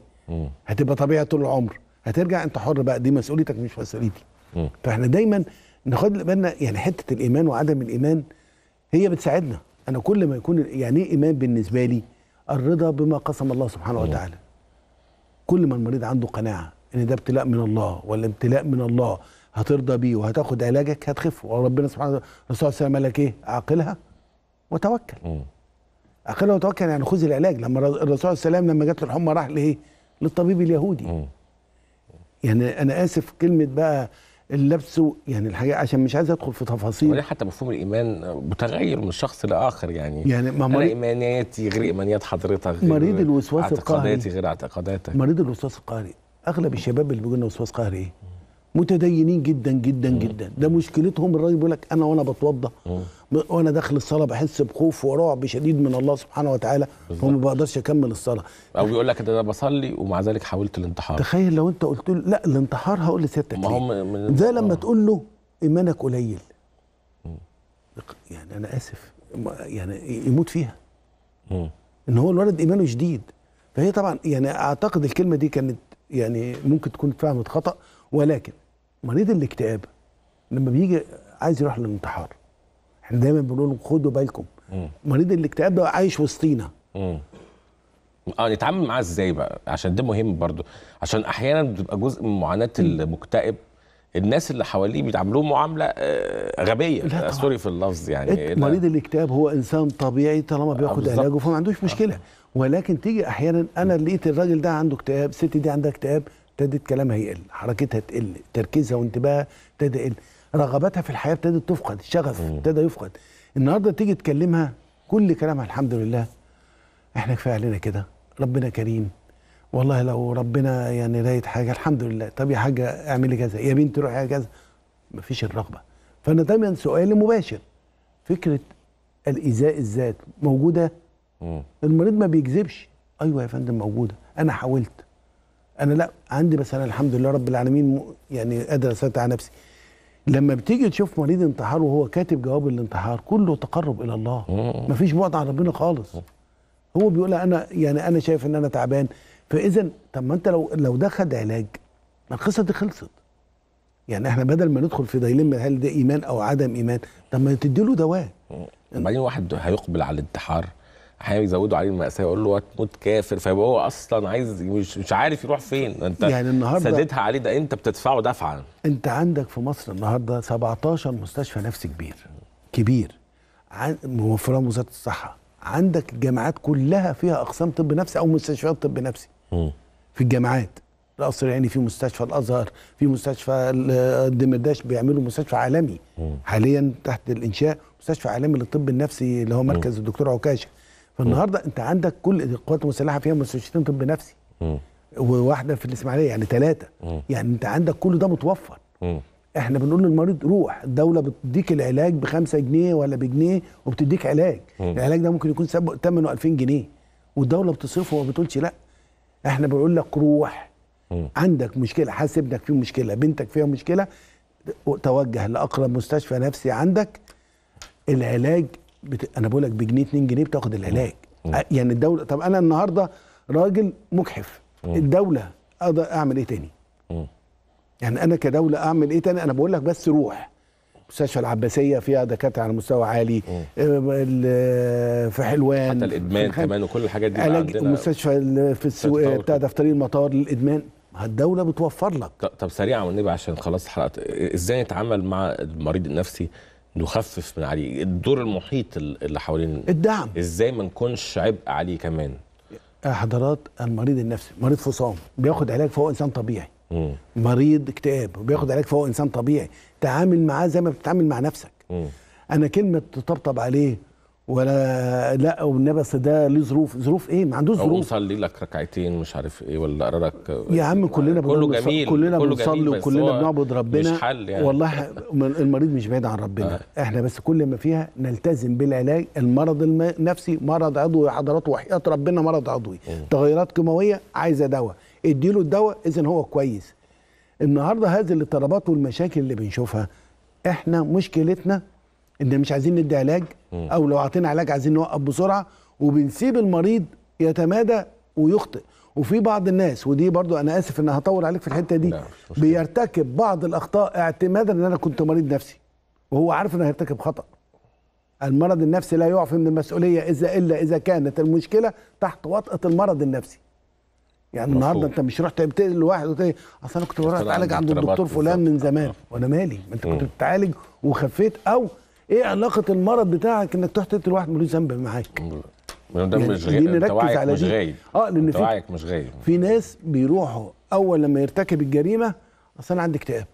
هتبقى طبيعي طول العمر هترجع انت حر بقى دي مسؤوليتك مش مسؤوليتي فاحنا دايما ناخد بالنا يعني حته الايمان وعدم الايمان هي بتساعدنا انا كل ما يكون يعني ايه ايمان بالنسبه لي الرضا بما قسم الله سبحانه وتعالى كل ما المريض عنده قناعه ان ده ابتلاء من الله ولا ابتلاء من الله هترضى بيه وهتاخد علاجك هتخف وربنا سبحانه وتعالى الرسول صلى الله عليه وسلم قال لك ايه عقلها وتوكل عاقلها وتوكل يعني خذ العلاج لما الرسول صلى الله عليه وسلم لما جات له الحمى راح لايه للطبيب اليهودي يعني انا اسف كلمه بقى اللبس يعني الحقيقه عشان مش عايز ادخل في تفاصيل حتى مفهوم الايمان متغير من شخص لاخر يعني يعني ما مريض ايمانياتي غير ايمانيات حضرتك غير مريض الوسواس القهري اعتقاداتي غير اعتقاداتك مريض الوسواس القهري اغلب الشباب اللي بيجوا لنا وسواس قهري ايه؟ متدينين جدا جدا جدا ده مشكلتهم الراجل بيقول لك انا وانا بتوضى وانا داخل الصلاه بحس بخوف ورعب شديد من الله سبحانه وتعالى وما بقدرش اكمل الصلاه او بيقول لك انا بصلي ومع ذلك حاولت الانتحار تخيل لو انت قلت له لا الانتحار هقول لسيادتك ما هم ده لما آه. تقول له ايمانك قليل يعني انا اسف يعني يموت فيها ان هو الولد ايمانه شديد فهي طبعا يعني اعتقد الكلمه دي كانت يعني ممكن تكون فهمت خطا ولكن مريض الاكتئاب لما بيجي عايز يروح للانتحار احنا دايما بنقول خدوا بالكم مريض الاكتئاب ده عايش وسطينا اه نتعامل معاه ازاي بقى عشان ده مهم برضو عشان احيانا بتبقى جزء من معاناه المكتئب الناس اللي حواليه بيتعاملوه معامله آه، غبيه لا سوري في اللفظ يعني إيه، مريض الاكتئاب هو انسان طبيعي طالما بياخد علاجه فما عندوش مشكله آه. ولكن تيجي احيانا انا لقيت الراجل ده عنده اكتئاب الست دي عندها اكتئاب ابتدت كلامها يقل حركتها تقل تركيزها وانتباهها ابتدى يقل رغباتها في الحياه ابتدت تفقد الشغف ابتدى يفقد النهارده تيجي تكلمها كل كلامها الحمد لله احنا كفايه علينا كده ربنا كريم والله لو ربنا يعني رايد حاجه الحمد لله طب يا حاجه اعملي كذا يا بنتي روحي كذا مفيش الرغبه فانا دايما سؤالي مباشر فكره الايذاء الذات موجوده المريض ما بيكذبش ايوه يا فندم موجوده انا حاولت انا لا عندي بس انا الحمد لله رب العالمين يعني قادر اسيطر على نفسي لما بتيجي تشوف مريض انتحار وهو كاتب جواب الانتحار كله تقرب الى الله مفيش بعد عن ربنا خالص هو بيقول انا يعني انا شايف ان انا تعبان فاذا طب ما انت لو لو ده خد علاج ما القصه دي خلصت يعني احنا بدل ما ندخل في دايلما هل ده ايمان او عدم ايمان طب ما تديله دواء بعدين واحد هيقبل على الانتحار هيزودوا عليه المأساة يقول له هتموت كافر فيبقى هو أصلا عايز مش, مش عارف يروح فين أنت يعني النهارده سددها عليه ده أنت بتدفعه دفعا أنت عندك في مصر النهارده 17 مستشفى نفسي كبير كبير موفرة وزارة الصحة عندك الجامعات كلها فيها أقسام طب نفسي أو مستشفيات طب نفسي في الجامعات القصر يعني في مستشفى الازهر في مستشفى الدمرداش بيعملوا مستشفى عالمي حاليا تحت الانشاء مستشفى عالمي للطب النفسي اللي هو مركز الدكتور عكاشه فالنهارده انت عندك كل القوات المسلحه فيها مستشفيين طب نفسي وواحده في الاسماعيليه يعني ثلاثه يعني انت عندك كل ده متوفر احنا بنقول للمريض روح الدوله بتديك العلاج بخمسة جنيه ولا بجنيه وبتديك علاج العلاج ده ممكن يكون ثمنه 2000 جنيه والدوله بتصرفه وما بتقولش لا احنا بنقول لك روح عندك مشكله حاسس ابنك فيه مشكله بنتك فيها مشكله توجه لاقرب مستشفى نفسي عندك العلاج بت... انا بقول لك بجنيه 2 جنيه بتاخد العلاج مم. يعني الدوله طب انا النهارده راجل مجحف مم. الدوله اقدر اعمل ايه تاني؟ مم. يعني انا كدوله اعمل ايه تاني؟ انا بقول لك بس روح مستشفى العباسيه فيها دكاتره على مستوى عالي آه، في حلوان حتى الادمان كمان وكل الحاجات دي علاج مستشفى في السوق بتاع ده في طريق المطار للادمان الدوله بتوفر لك طب سريعا والنبي عشان خلاص حلقه ازاي نتعامل مع المريض النفسي نخفف من عليه الدور المحيط اللي حوالين الدعم ازاي ما نكونش عبء عليه كمان حضرات المريض النفسي مريض فصام بياخد علاج فهو انسان طبيعي مم. مريض اكتئاب بياخد علاج فهو انسان طبيعي تعامل معاه زي ما بتتعامل مع نفسك مم. انا كلمه تطبطب عليه ولا لا والنبي اصل ده ليه ظروف ظروف ايه ما عندوش ظروف اصلي لك ركعتين مش عارف ايه ولا اقرا لك يا عم كلنا كله جميل كلنا بنصلي وكلنا بنعبد ربنا مش حل يعني. والله المريض مش بعيد عن ربنا آه. احنا بس كل ما فيها نلتزم بالعلاج المرض النفسي مرض عضوي حضرات وحياه ربنا مرض عضوي تغيرات كيماويه عايزه دواء اديله الدواء اذا هو كويس النهارده هذه الاضطرابات والمشاكل اللي بنشوفها احنا مشكلتنا ان مش عايزين ندي علاج او لو اعطينا علاج عايزين نوقف بسرعه وبنسيب المريض يتمادى ويخطئ وفي بعض الناس ودي برضو انا اسف ان هطول عليك في الحته دي بيرتكب بعض الاخطاء اعتمادا ان انا كنت مريض نفسي وهو عارف انه هيرتكب خطا المرض النفسي لا يعفي من المسؤوليه اذا الا اذا كانت المشكله تحت وطأة المرض النفسي يعني النهارده انت مش رحت تقتل واحد وتقول إيه، اصل انا كنت بروح اتعالج عند الدكتور فلان من زمان وانا مالي انت كنت بتتعالج وخفيت او ايه علاقه المرض بتاعك انك تروح تقتل واحد ملوش ذنب معاك ده يعني مش غايب انت وعيك مش غايب اه لان في مش غايب في ناس بيروحوا اول لما يرتكب الجريمه اصلا عندي اكتئاب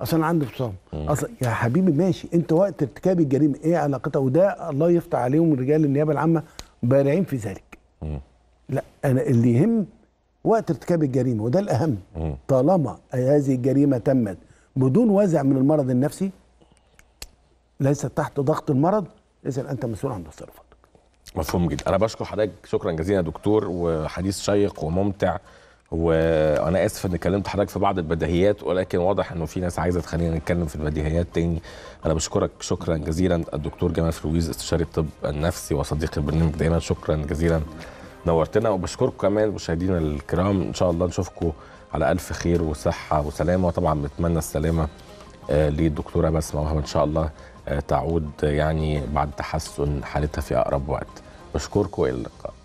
اصلا عندي فصام اصلا يا حبيبي ماشي انت وقت ارتكاب الجريمه ايه علاقتها وده الله يفتح عليهم رجال النيابه العامه بارعين في ذلك لا انا اللي يهم وقت ارتكاب الجريمه وده الاهم طالما هذه الجريمه تمت بدون وزع من المرض النفسي ليست تحت ضغط المرض اذا انت مسؤول عن تصرفاتك مفهوم جدا انا بشكر حضرتك شكرا جزيلا يا دكتور وحديث شيق وممتع وانا اسف اني كلمت حضرتك في بعض البديهيات ولكن واضح انه في ناس عايزه تخلينا نتكلم في البديهيات تاني انا بشكرك شكرا جزيلا الدكتور جمال فلويز استشاري الطب النفسي وصديق البرنامج دايما شكرا جزيلا نورتنا وبشكركم كمان مشاهدينا الكرام ان شاء الله نشوفكم على الف خير وصحه وسلامه وطبعا بنتمنى السلامه آه، للدكتوره بسمه وهب ان شاء الله تعود يعني بعد تحسن حالتها في اقرب وقت بشكركم الى اللقاء